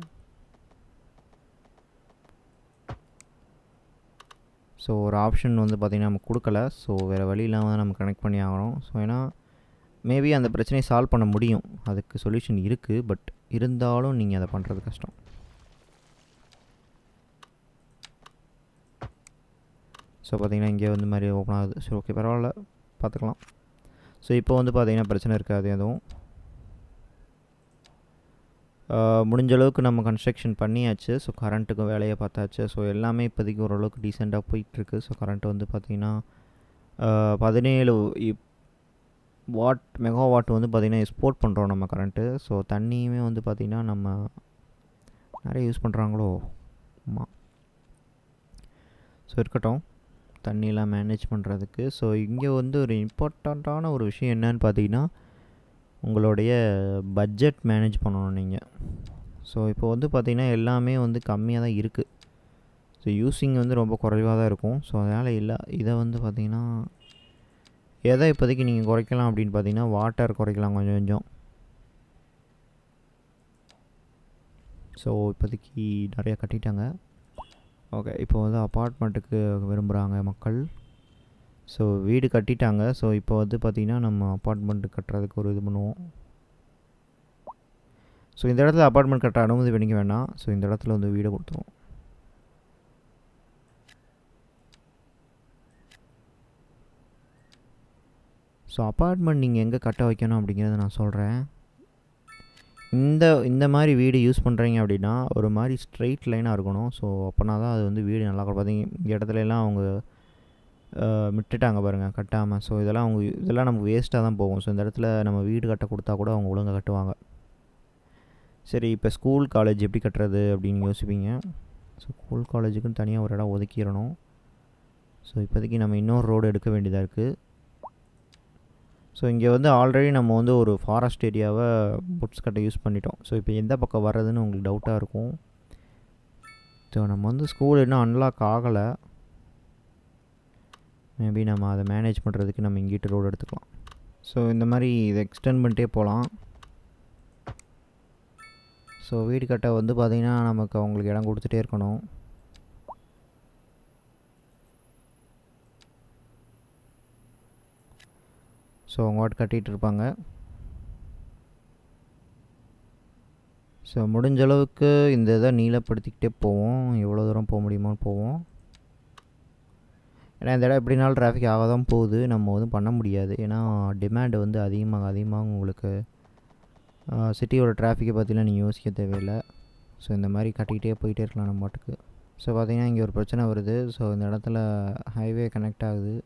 ஸோ ஒரு ஆப்ஷன் வந்து பார்த்திங்கன்னா நம்ம கொடுக்கல ஸோ வேறு வழி இல்லாமல் நம்ம கனெக்ட் பண்ணி ஆகணும் ஸோ ஏன்னா மேபி அந்த பிரச்சனையை சால்வ் பண்ண முடியும் அதுக்கு சொல்யூஷன் இருக்குது பட் இருந்தாலும் நீங்கள் அதை பண்ணுறது கஷ்டம் ஸோ பார்த்திங்கன்னா இங்கே வந்து மாதிரி ஓப்பன் ஆகுது சரி ஓகே பரவாயில்ல பார்த்துக்கலாம் ஸோ இப்போ வந்து பார்த்திங்கன்னா பிரச்சனை இருக்காது எதுவும் முடிஞ்ச அளவுக்கு நம்ம கன்ஸ்ட்ரக்ஷன் பண்ணியாச்சு ஸோ கரண்ட்டுக்கு வேலையை பார்த்தாச்சு ஸோ எல்லாமே இப்போதைக்கு ஓரளவுக்கு டீசெண்டாக போயிட்டுருக்கு ஸோ கரண்ட் வந்து பார்த்திங்கன்னா பதினேழு வாட் மெகா வாட் வந்து பார்த்திங்கன்னா எக்ஸ்போர்ட் பண்ணுறோம் நம்ம கரண்ட்டு ஸோ தண்ணியுமே வந்து பார்த்திங்கன்னா நம்ம நிறைய யூஸ் பண்ணுறாங்களோ ஆமாம் ஸோ இருக்கட்டும் தண்ணியெலாம் மேனேஜ் பண்ணுறதுக்கு ஸோ இங்கே வந்து ஒரு இம்பார்ட்டண்ட்டான ஒரு விஷயம் என்னன்னு பார்த்தீங்கன்னா உங்களுடைய பட்ஜெட் மேனேஜ் பண்ணணும் நீங்கள் ஸோ இப்போ வந்து பார்த்திங்கன்னா எல்லாமே வந்து கம்மியாக தான் இருக்குது ஸோ யூஸிங் வந்து ரொம்ப குறைவாக தான் இருக்கும் ஸோ அதனால் இல்லை இதை வந்து பார்த்திங்கன்னா எதை இப்போதைக்கு நீங்கள் குறைக்கலாம் அப்படின்னு பார்த்தீங்கன்னா வாட்டர் குறைக்கலாம் கொஞ்சம் கொஞ்சம் ஸோ இப்போதைக்கு நிறையா கட்டிட்டாங்க ஓகே இப்போ வந்து அப்பார்ட்மெண்ட்டுக்கு விரும்புகிறாங்க மக்கள் ஸோ வீடு கட்டிட்டாங்க ஸோ இப்போ வந்து பார்த்திங்கன்னா நம்ம அப்பார்ட்மெண்ட் கட்டுறதுக்கு ஒரு இது பண்ணுவோம் ஸோ இந்த இடத்துல அப்பார்ட்மெண்ட் கட்ட அனுமதி பண்ணிக்க வேணாம் ஸோ இந்த இடத்துல வந்து வீடை கொடுத்துருவோம் ஸோ அப்பார்ட்மெண்ட் நீங்கள் எங்கே கட்ட வைக்கணும் அப்படிங்கிறத நான் சொல்கிறேன் இந்த இந்த மாதிரி வீடு யூஸ் பண்ணுறீங்க அப்படின்னா ஒரு மாதிரி ஸ்ட்ரெயிட் லைனாக இருக்கணும் ஸோ அப்போனா தான் அது வந்து வீடு நல்லா பார்த்திங்க இடத்துல எல்லாம் அவங்க விட்டுட்டாங்க பாருங்கள் கட்டாமல் ஸோ இதெல்லாம் அவங்க இதெல்லாம் நமக்கு வேஸ்ட்டாக தான் போகும் ஸோ இந்த இடத்துல நம்ம வீடு கட்ட கொடுத்தா கூட அவங்க ஒழுங்காக கட்டுவாங்க சரி இப்போ ஸ்கூல் காலேஜ் எப்படி கட்டுறது அப்படின்னு யோசிப்பீங்க ஸோ ஸ்கூல் காலேஜுக்குன்னு தனியாக ஒரு இடம் ஒதுக்கிடணும் ஸோ இப்போதைக்கு நம்ம இன்னொரு ரோடு எடுக்க வேண்டியதாக இருக்குது ஸோ இங்கே வந்து ஆல்ரெடி நம்ம வந்து ஒரு ஃபாரஸ்ட் ஏரியாவை புட்ஸ் கட்டை யூஸ் பண்ணிட்டோம் ஸோ இப்போ எந்த பக்கம் வர்றதுன்னு உங்களுக்கு டவுட்டாக இருக்கும் ஸோ நம்ம வந்து ஸ்கூல் இன்னும் அன்லாக் ஆகலை மேபி நம்ம அதை மேனேஜ் பண்ணுறதுக்கு நம்ம இங்கிட்ட ரோடு எடுத்துக்கலாம் ஸோ இந்த மாதிரி இதை எக்ஸ்டெண்ட் பண்ணிட்டே போகலாம் ஸோ வீடு கட்ட வந்து பார்த்திங்கன்னா நமக்கு அவங்களுக்கு இடம் கொடுத்துட்டே இருக்கணும் ஸோ அவங்க வாட்டு கட்டிகிட்டு இருப்பாங்க ஸோ முடிஞ்சளவுக்கு இந்த இதை நீளப்படுத்திக்கிட்டே போவோம் எவ்வளோ தூரம் போக முடியுமோன்னு போவோம் ஏன்னா இந்த இடம் எப்படினாலும் டிராஃபிக் ஆக தான் போகுது நம்ம வந்து பண்ண முடியாது ஏன்னா டிமாண்டு வந்து அதிகமாக அதிகமாக உங்களுக்கு சிட்டியோட டிராஃபிக்கை பற்றிலாம் நீங்கள் யோசிக்க தேவையில்லை ஸோ இந்த மாதிரி கட்டிக்கிட்டே போயிட்டே இருக்கலாம் நம்ம பாட்டுக்கு ஸோ பார்த்திங்கன்னா இங்கே ஒரு பிரச்சனை வருது ஸோ இந்த இடத்துல ஹைவே கனெக்ட் ஆகுது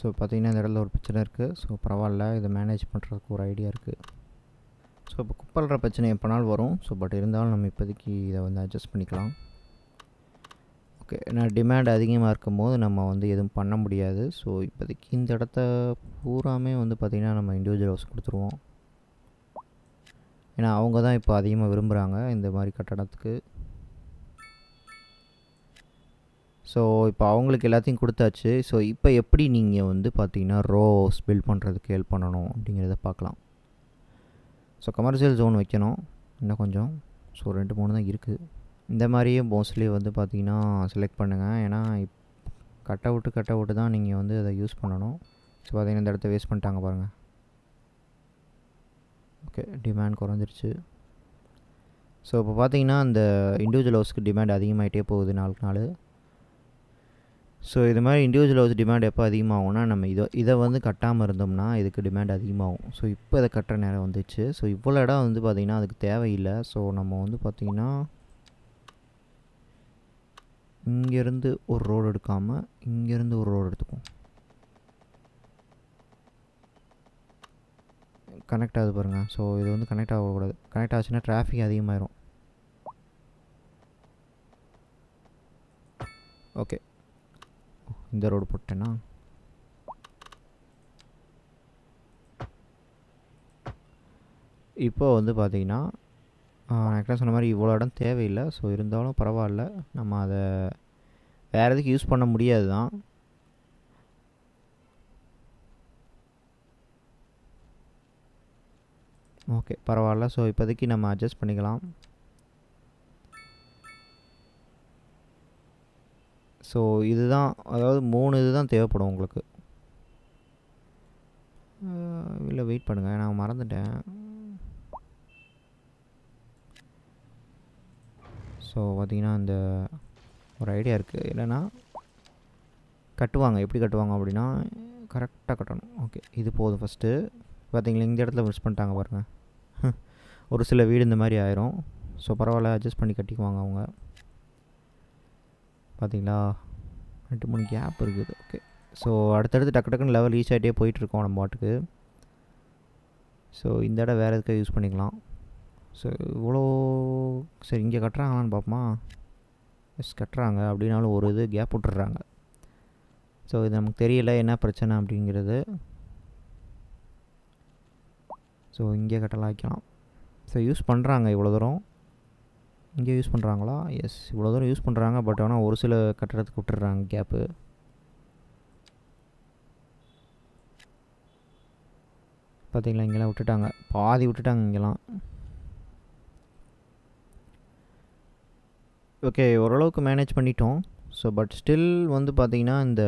ஸோ பார்த்திங்கன்னா இந்த இடத்துல ஒரு பிரச்சனை இருக்குது ஸோ பரவாயில்ல இதை மேனேஜ் பண்ணுறதுக்கு ஒரு ஐடியா இருக்குது ஸோ இப்போ குப்பல்ற பிரச்சனை எப்போனாலும் வரும் ஸோ பட் இருந்தாலும் நம்ம இப்போதைக்கு இதை வந்து அட்ஜஸ்ட் பண்ணிக்கலாம் ஓகே ஏன்னா டிமாண்ட் அதிகமாக இருக்கும் போது நம்ம வந்து எதுவும் பண்ண முடியாது ஸோ இப்போதைக்கு இந்த இடத்த பூராமே வந்து பார்த்திங்கன்னா நம்ம இண்டிவிஜுவல் ஹவுஸ் கொடுத்துருவோம் ஏன்னா அவங்க தான் இப்போ அதிகமாக விரும்புகிறாங்க இந்த மாதிரி கட்டடத்துக்கு ஸோ இப்போ அவங்களுக்கு எல்லாத்தையும் கொடுத்தாச்சு ஸோ இப்போ எப்படி நீங்கள் வந்து பார்த்தீங்கன்னா ரோஸ் பில்ட் பண்ணுறதுக்கு ஹெல்ப் பண்ணணும் அப்படிங்கிறத பார்க்கலாம் ஸோ கமர்ஷியல் ஜோன் வைக்கணும் இன்னும் கொஞ்சம் ஸோ ரெண்டு மூணு தான் இருக்குது இந்த மாதிரியே மோஸ்ட்லி வந்து பார்த்திங்கன்னா செலக்ட் பண்ணுங்கள் ஏன்னா இப் கட் அவுட்டு கட் அவுட்டு தான் நீங்கள் வந்து அதை யூஸ் பண்ணணும் ஸோ பார்த்திங்கன்னா இந்த இடத்த வேஸ்ட் பண்ணிட்டாங்க பாருங்கள் ஓகே டிமாண்ட் குறைஞ்சிருச்சு ஸோ இப்போ பார்த்திங்கன்னா அந்த இண்டிவிஜுவல் ஹவுஸ்க்கு டிமாண்ட் அதிகமாகிட்டே போகுது நாளுக்கு நாள் ஸோ இது மாதிரி இண்டிவிஜுவல் ஹவுஸ் டிமாண்ட் எப்போ அதிகமாகும்னா நம்ம இதை இதை வந்து கட்டாமல் இருந்தோம்னா இதுக்கு டிமாண்ட் அதிகமாகும் ஸோ இப்போ இதை கட்டுற நேரம் வந்துச்சு ஸோ இவ்வளோ இடம் வந்து பார்த்திங்கன்னா அதுக்கு தேவையில்லை ஸோ நம்ம வந்து பார்த்திங்கன்னா இங்கேருந்து ஒரு ரோடு எடுக்காமல் இங்கேருந்து ஒரு ரோடு எடுத்துக்கும் கனெக்ட் ஆகுது பாருங்கள் ஸோ இது வந்து கனெக்ட் ஆகக்கூடாது கனெக்ட் ஆச்சுன்னா டிராஃபிக் அதிகமாயிரும் ஓகே இந்த ரோடு போட்டேன்னா இப்போ வந்து பார்த்தீங்கன்னா நான் ஆக்சுவலாக சொன்ன மாதிரி இவ்வளோ இடம் தேவையில்லை ஸோ இருந்தாலும் பரவாயில்ல நம்ம அதை வேறு எதுக்கு யூஸ் பண்ண முடியாது தான் ஓகே பரவாயில்ல ஸோ இப்போதைக்கு நம்ம அட்ஜஸ்ட் பண்ணிக்கலாம் ஸோ இதுதான் அதாவது மூணு இது தான் தேவைப்படும் உங்களுக்கு இல்லை வெயிட் பண்ணுங்கள் நான் மறந்துட்டேன் ஸோ பார்த்திங்கன்னா அந்த ஒரு ஐடியா இருக்குது இல்லைன்னா கட்டுவாங்க எப்படி கட்டுவாங்க அப்படின்னா கரெக்டாக கட்டணும் ஓகே இது போதும் ஃபஸ்ட்டு பார்த்தீங்களா இந்த இடத்துல மிஸ் பண்ணிட்டாங்க பாருங்கள் ஒரு சில வீடு இந்த மாதிரி ஆயிரும் ஸோ பரவாயில்ல அட்ஜஸ்ட் பண்ணி கட்டிக்குவாங்க அவங்க பார்த்திங்களா ரெண்டு மூணு கேப் இருக்குது ஓகே ஸோ அடுத்தடுத்து டக்கு டக்குன்னு லெவல் ரீச் ஆகிட்டே போயிட்டுருக்கோம் நம்ம பாட்டுக்கு ஸோ இந்த இடம் வேறு எதுக்காக யூஸ் பண்ணிக்கலாம் ஸோ இவ்வளோ சரி இங்கே கட்டுறாங்களான்னு பார்ப்போமா எஸ் கட்டுறாங்க அப்படின்னாலும் ஒரு இது கேப் விட்டுறாங்க ஸோ இது நமக்கு தெரியல என்ன பிரச்சனை அப்படிங்கிறது ஸோ இங்கே கட்டலாம் வைக்கலாம் ஸோ யூஸ் பண்ணுறாங்க இவ்வளோ தூரம் இங்கே யூஸ் பண்ணுறாங்களா எஸ் இவ்வளோ தூரம் யூஸ் பண்ணுறாங்க பட் ஆனால் ஒரு சில கட்டுறதுக்கு விட்டுறாங்க கேப்பு பார்த்தீங்களா இங்கெல்லாம் விட்டுட்டாங்க பாதி விட்டுட்டாங்க இங்கெல்லாம் ஓகே ஓரளவுக்கு மேனேஜ் பண்ணிட்டோம் ஸோ பட் ஸ்டில் வந்து பார்த்திங்கன்னா இந்த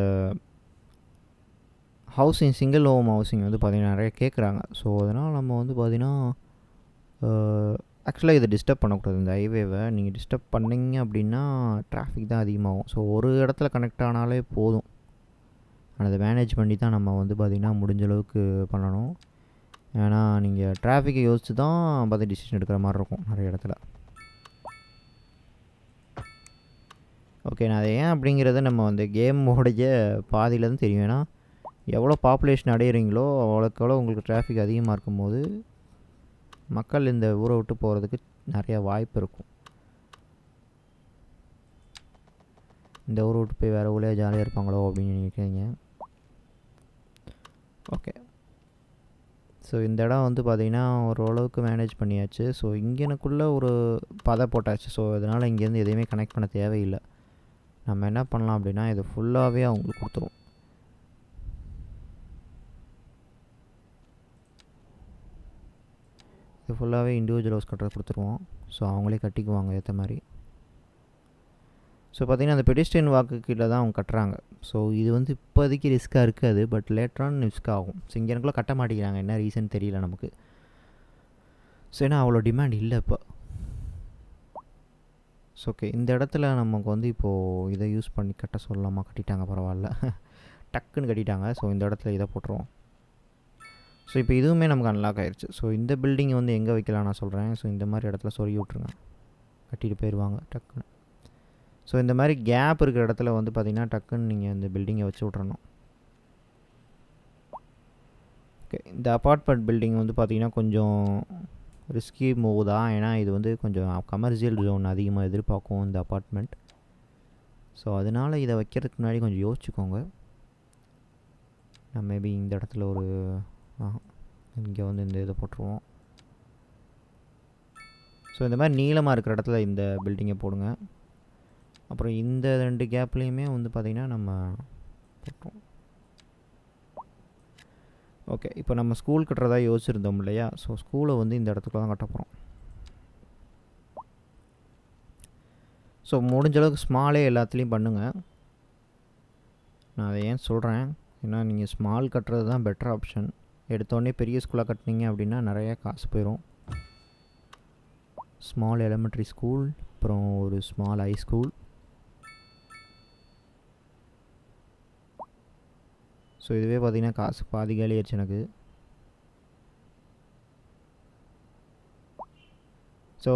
ஹவுசிங் சிங்கிள் ஹோம் ஹவுசிங் வந்து பார்த்திங்கன்னா நிறைய கேட்குறாங்க ஸோ அதனால் நம்ம வந்து பார்த்திங்கன்னா ஆக்சுவலாக இதை டிஸ்டர்ப் பண்ணக்கூடாது இந்த ஹைவேவை நீங்கள் டிஸ்டர்ப் பண்ணிங்க அப்படின்னா டிராஃபிக் தான் அதிகமாகும் ஸோ ஒரு இடத்துல கனெக்ட் ஆனாலே போதும் ஆனால் அதை மேனேஜ் பண்ணி தான் நம்ம வந்து பார்த்திங்கன்னா முடிஞ்ச அளவுக்கு பண்ணணும் ஏன்னா நீங்கள் டிராஃபிக்கை யோசித்து தான் பார்த்து டிசிஷன் எடுக்கிற மாதிரி இருக்கும் நிறைய இடத்துல ஓகே நான் அதை ஏன் அப்படிங்கிறத நம்ம வந்து கேமோடைய பாதியிலேருந்து தெரியும் ஏன்னா எவ்வளோ பாப்புலேஷன் அடையிறீங்களோ அவ்வளோக்கு எவ்வளோ உங்களுக்கு டிராஃபிக் அதிகமாக இருக்கும்போது மக்கள் இந்த ஊரை விட்டு போகிறதுக்கு நிறையா வாய்ப்பு இருக்கும் இந்த ஊரை விட்டு போய் வேறு ஊரே ஜாலியாக இருப்பாங்களோ அப்படின்னு நினைக்கிறீங்க ஓகே ஸோ இந்த இடம் வந்து பார்த்திங்கன்னா ஓரளவுக்கு மேனேஜ் பண்ணியாச்சு ஸோ எனக்குள்ளே ஒரு பதை போட்டாச்சு ஸோ அதனால் இங்கேருந்து எதையுமே கனெக்ட் பண்ண தேவையில்லை நம்ம என்ன பண்ணலாம் அப்படின்னா இதை ஃபுல்லாகவே அவங்களுக்கு கொடுத்துருவோம் இது ஃபுல்லாகவே இண்டிவிஜுவல் ஹவுஸ் கட்டுறது கொடுத்துருவோம் ஸோ அவங்களே கட்டிக்குவாங்க ஏற்ற மாதிரி ஸோ பார்த்திங்கன்னா அந்த பெடிஸ்ட்ரியன் வாக்கு கீழே தான் அவங்க கட்டுறாங்க ஸோ இது வந்து இப்போதைக்கு ரிஸ்க்காக இருக்காது பட் லேட்டரான் ரிஸ்க் ஆகும் ஸோ இங்கே எனக்குள்ளே கட்ட மாட்டேங்கிறாங்க என்ன ரீசன் தெரியல நமக்கு ஸோ ஏன்னா அவ்வளோ டிமாண்ட் இல்லை இப்போ ஸோ ஓகே இந்த இடத்துல நமக்கு வந்து இப்போது இதை யூஸ் பண்ணி கட்ட சொல்லலாமா கட்டிட்டாங்க பரவாயில்ல டக்குன்னு கட்டிட்டாங்க ஸோ இந்த இடத்துல இதை போட்டுருவோம் ஸோ இப்போ இதுவுமே நமக்கு அன்லாக் ஆகிடுச்சு ஸோ இந்த பில்டிங்கை வந்து எங்கே வைக்கலாம் நான் சொல்கிறேன் ஸோ இந்த மாதிரி இடத்துல சொருகி விட்ருங்க கட்டிட்டு போயிடுவாங்க டக்குன்னு ஸோ இந்த மாதிரி கேப் இருக்கிற இடத்துல வந்து பார்த்திங்கன்னா டக்குன்னு நீங்கள் இந்த பில்டிங்கை வச்சு விட்றணும் ஓகே இந்த அப்பார்ட்மெண்ட் பில்டிங் வந்து பார்த்திங்கன்னா கொஞ்சம் ரிஸ்கி மூவ் தான் ஏன்னா இது வந்து கொஞ்சம் கமர்ஷியல் ஜோன் அதிகமாக எதிர்பார்க்கும் இந்த அப்பார்ட்மெண்ட் ஸோ அதனால் இதை வைக்கிறதுக்கு முன்னாடி கொஞ்சம் யோசிச்சுக்கோங்க நான் மேபி இந்த இடத்துல ஒரு இங்கே வந்து இந்த இதை போட்டுருவோம் ஸோ இந்த மாதிரி நீளமாக இருக்கிற இடத்துல இந்த பில்டிங்கை போடுங்க அப்புறம் இந்த ரெண்டு கேப்லேயுமே வந்து பார்த்திங்கன்னா நம்ம போட்டுருவோம் ஓகே இப்போ நம்ம ஸ்கூல் கட்டுறதா யோசிச்சிருந்தோம் இல்லையா ஸோ ஸ்கூலை வந்து இந்த இடத்துக்கு தான் கட்ட போகிறோம் ஸோ முடிஞ்ச அளவுக்கு ஸ்மாலே எல்லாத்துலேயும் பண்ணுங்கள் நான் அதை ஏன் சொல்கிறேன் ஏன்னா நீங்கள் ஸ்மால் கட்டுறது தான் பெட்டர் ஆப்ஷன் எடுத்தோடனே பெரிய ஸ்கூலாக கட்டினீங்க அப்படின்னா நிறையா காசு போயிடும் ஸ்மால் எலிமெண்ட்ரி ஸ்கூல் அப்புறம் ஒரு ஸ்மால் ஹை ஸ்கூல் ஸோ இதுவே பார்த்திங்கன்னா காசு பாதி காலி ஆயிடுச்சு எனக்கு ஸோ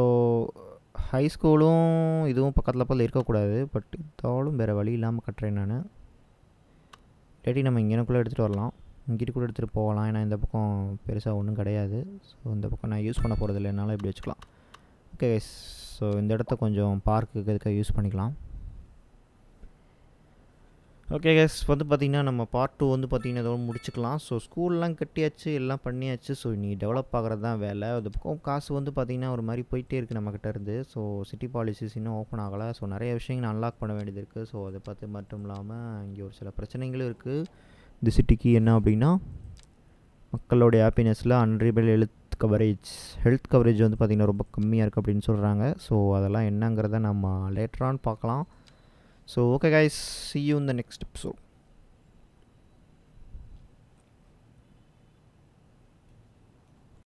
ஹை ஸ்கூலும் இதுவும் பக்கத்தில் பக்கத்தில் இருக்கக்கூடாது பட் இதாலும் வேறு வழி இல்லாமல் கட்டுறேன் நான் இல்லாட்டி நம்ம இங்கேனக்குள்ளே எடுத்துகிட்டு வரலாம் இங்கிட்டு கூட எடுத்துகிட்டு போகலாம் ஏன்னா இந்த பக்கம் பெருசாக ஒன்றும் கிடையாது ஸோ இந்த பக்கம் நான் யூஸ் பண்ண போகிறது இல்லைனாலும் இப்படி வச்சுக்கலாம் ஓகே ஸோ இந்த இடத்த கொஞ்சம் பார்க்குக்கு இதுக்காக யூஸ் பண்ணிக்கலாம் ஓகே கேஸ் வந்து பார்த்திங்கன்னா நம்ம பார்ட் டூ வந்து பார்த்திங்கன்னா இதோட முடிச்சுக்கலாம் ஸோ ஸ்கூல்லாம் கட்டியாச்சு எல்லாம் பண்ணியாச்சு ஸோ நீ டெவலப் ஆகிறது தான் வேலை அது பக்கம் காசு வந்து பார்த்திங்கன்னா ஒரு மாதிரி போயிட்டே இருக்குது நம்மக்கிட்ட இருந்து ஸோ சிட்டி பாலிசிஸ் இன்னும் ஓப்பன் ஆகலை ஸோ நிறைய விஷயங்கள் அன்லாக் பண்ண வேண்டியது இருக்குது ஸோ அதை பார்த்து மட்டும் இல்லாமல் இங்கே ஒரு சில பிரச்சனைகளும் இருக்குது இந்த சிட்டிக்கு என்ன அப்படின்னா மக்களுடைய ஹாப்பினஸில் அன்ரிபிள் ஹெல்த் கவரேஜ் ஹெல்த் கவரேஜ் வந்து பார்த்திங்கன்னா ரொம்ப கம்மியாக இருக்குது அப்படின்னு சொல்கிறாங்க ஸோ அதெல்லாம் என்னங்கிறத நம்ம லேட்டரான்னு பார்க்கலாம் so okay guys see you in the next episode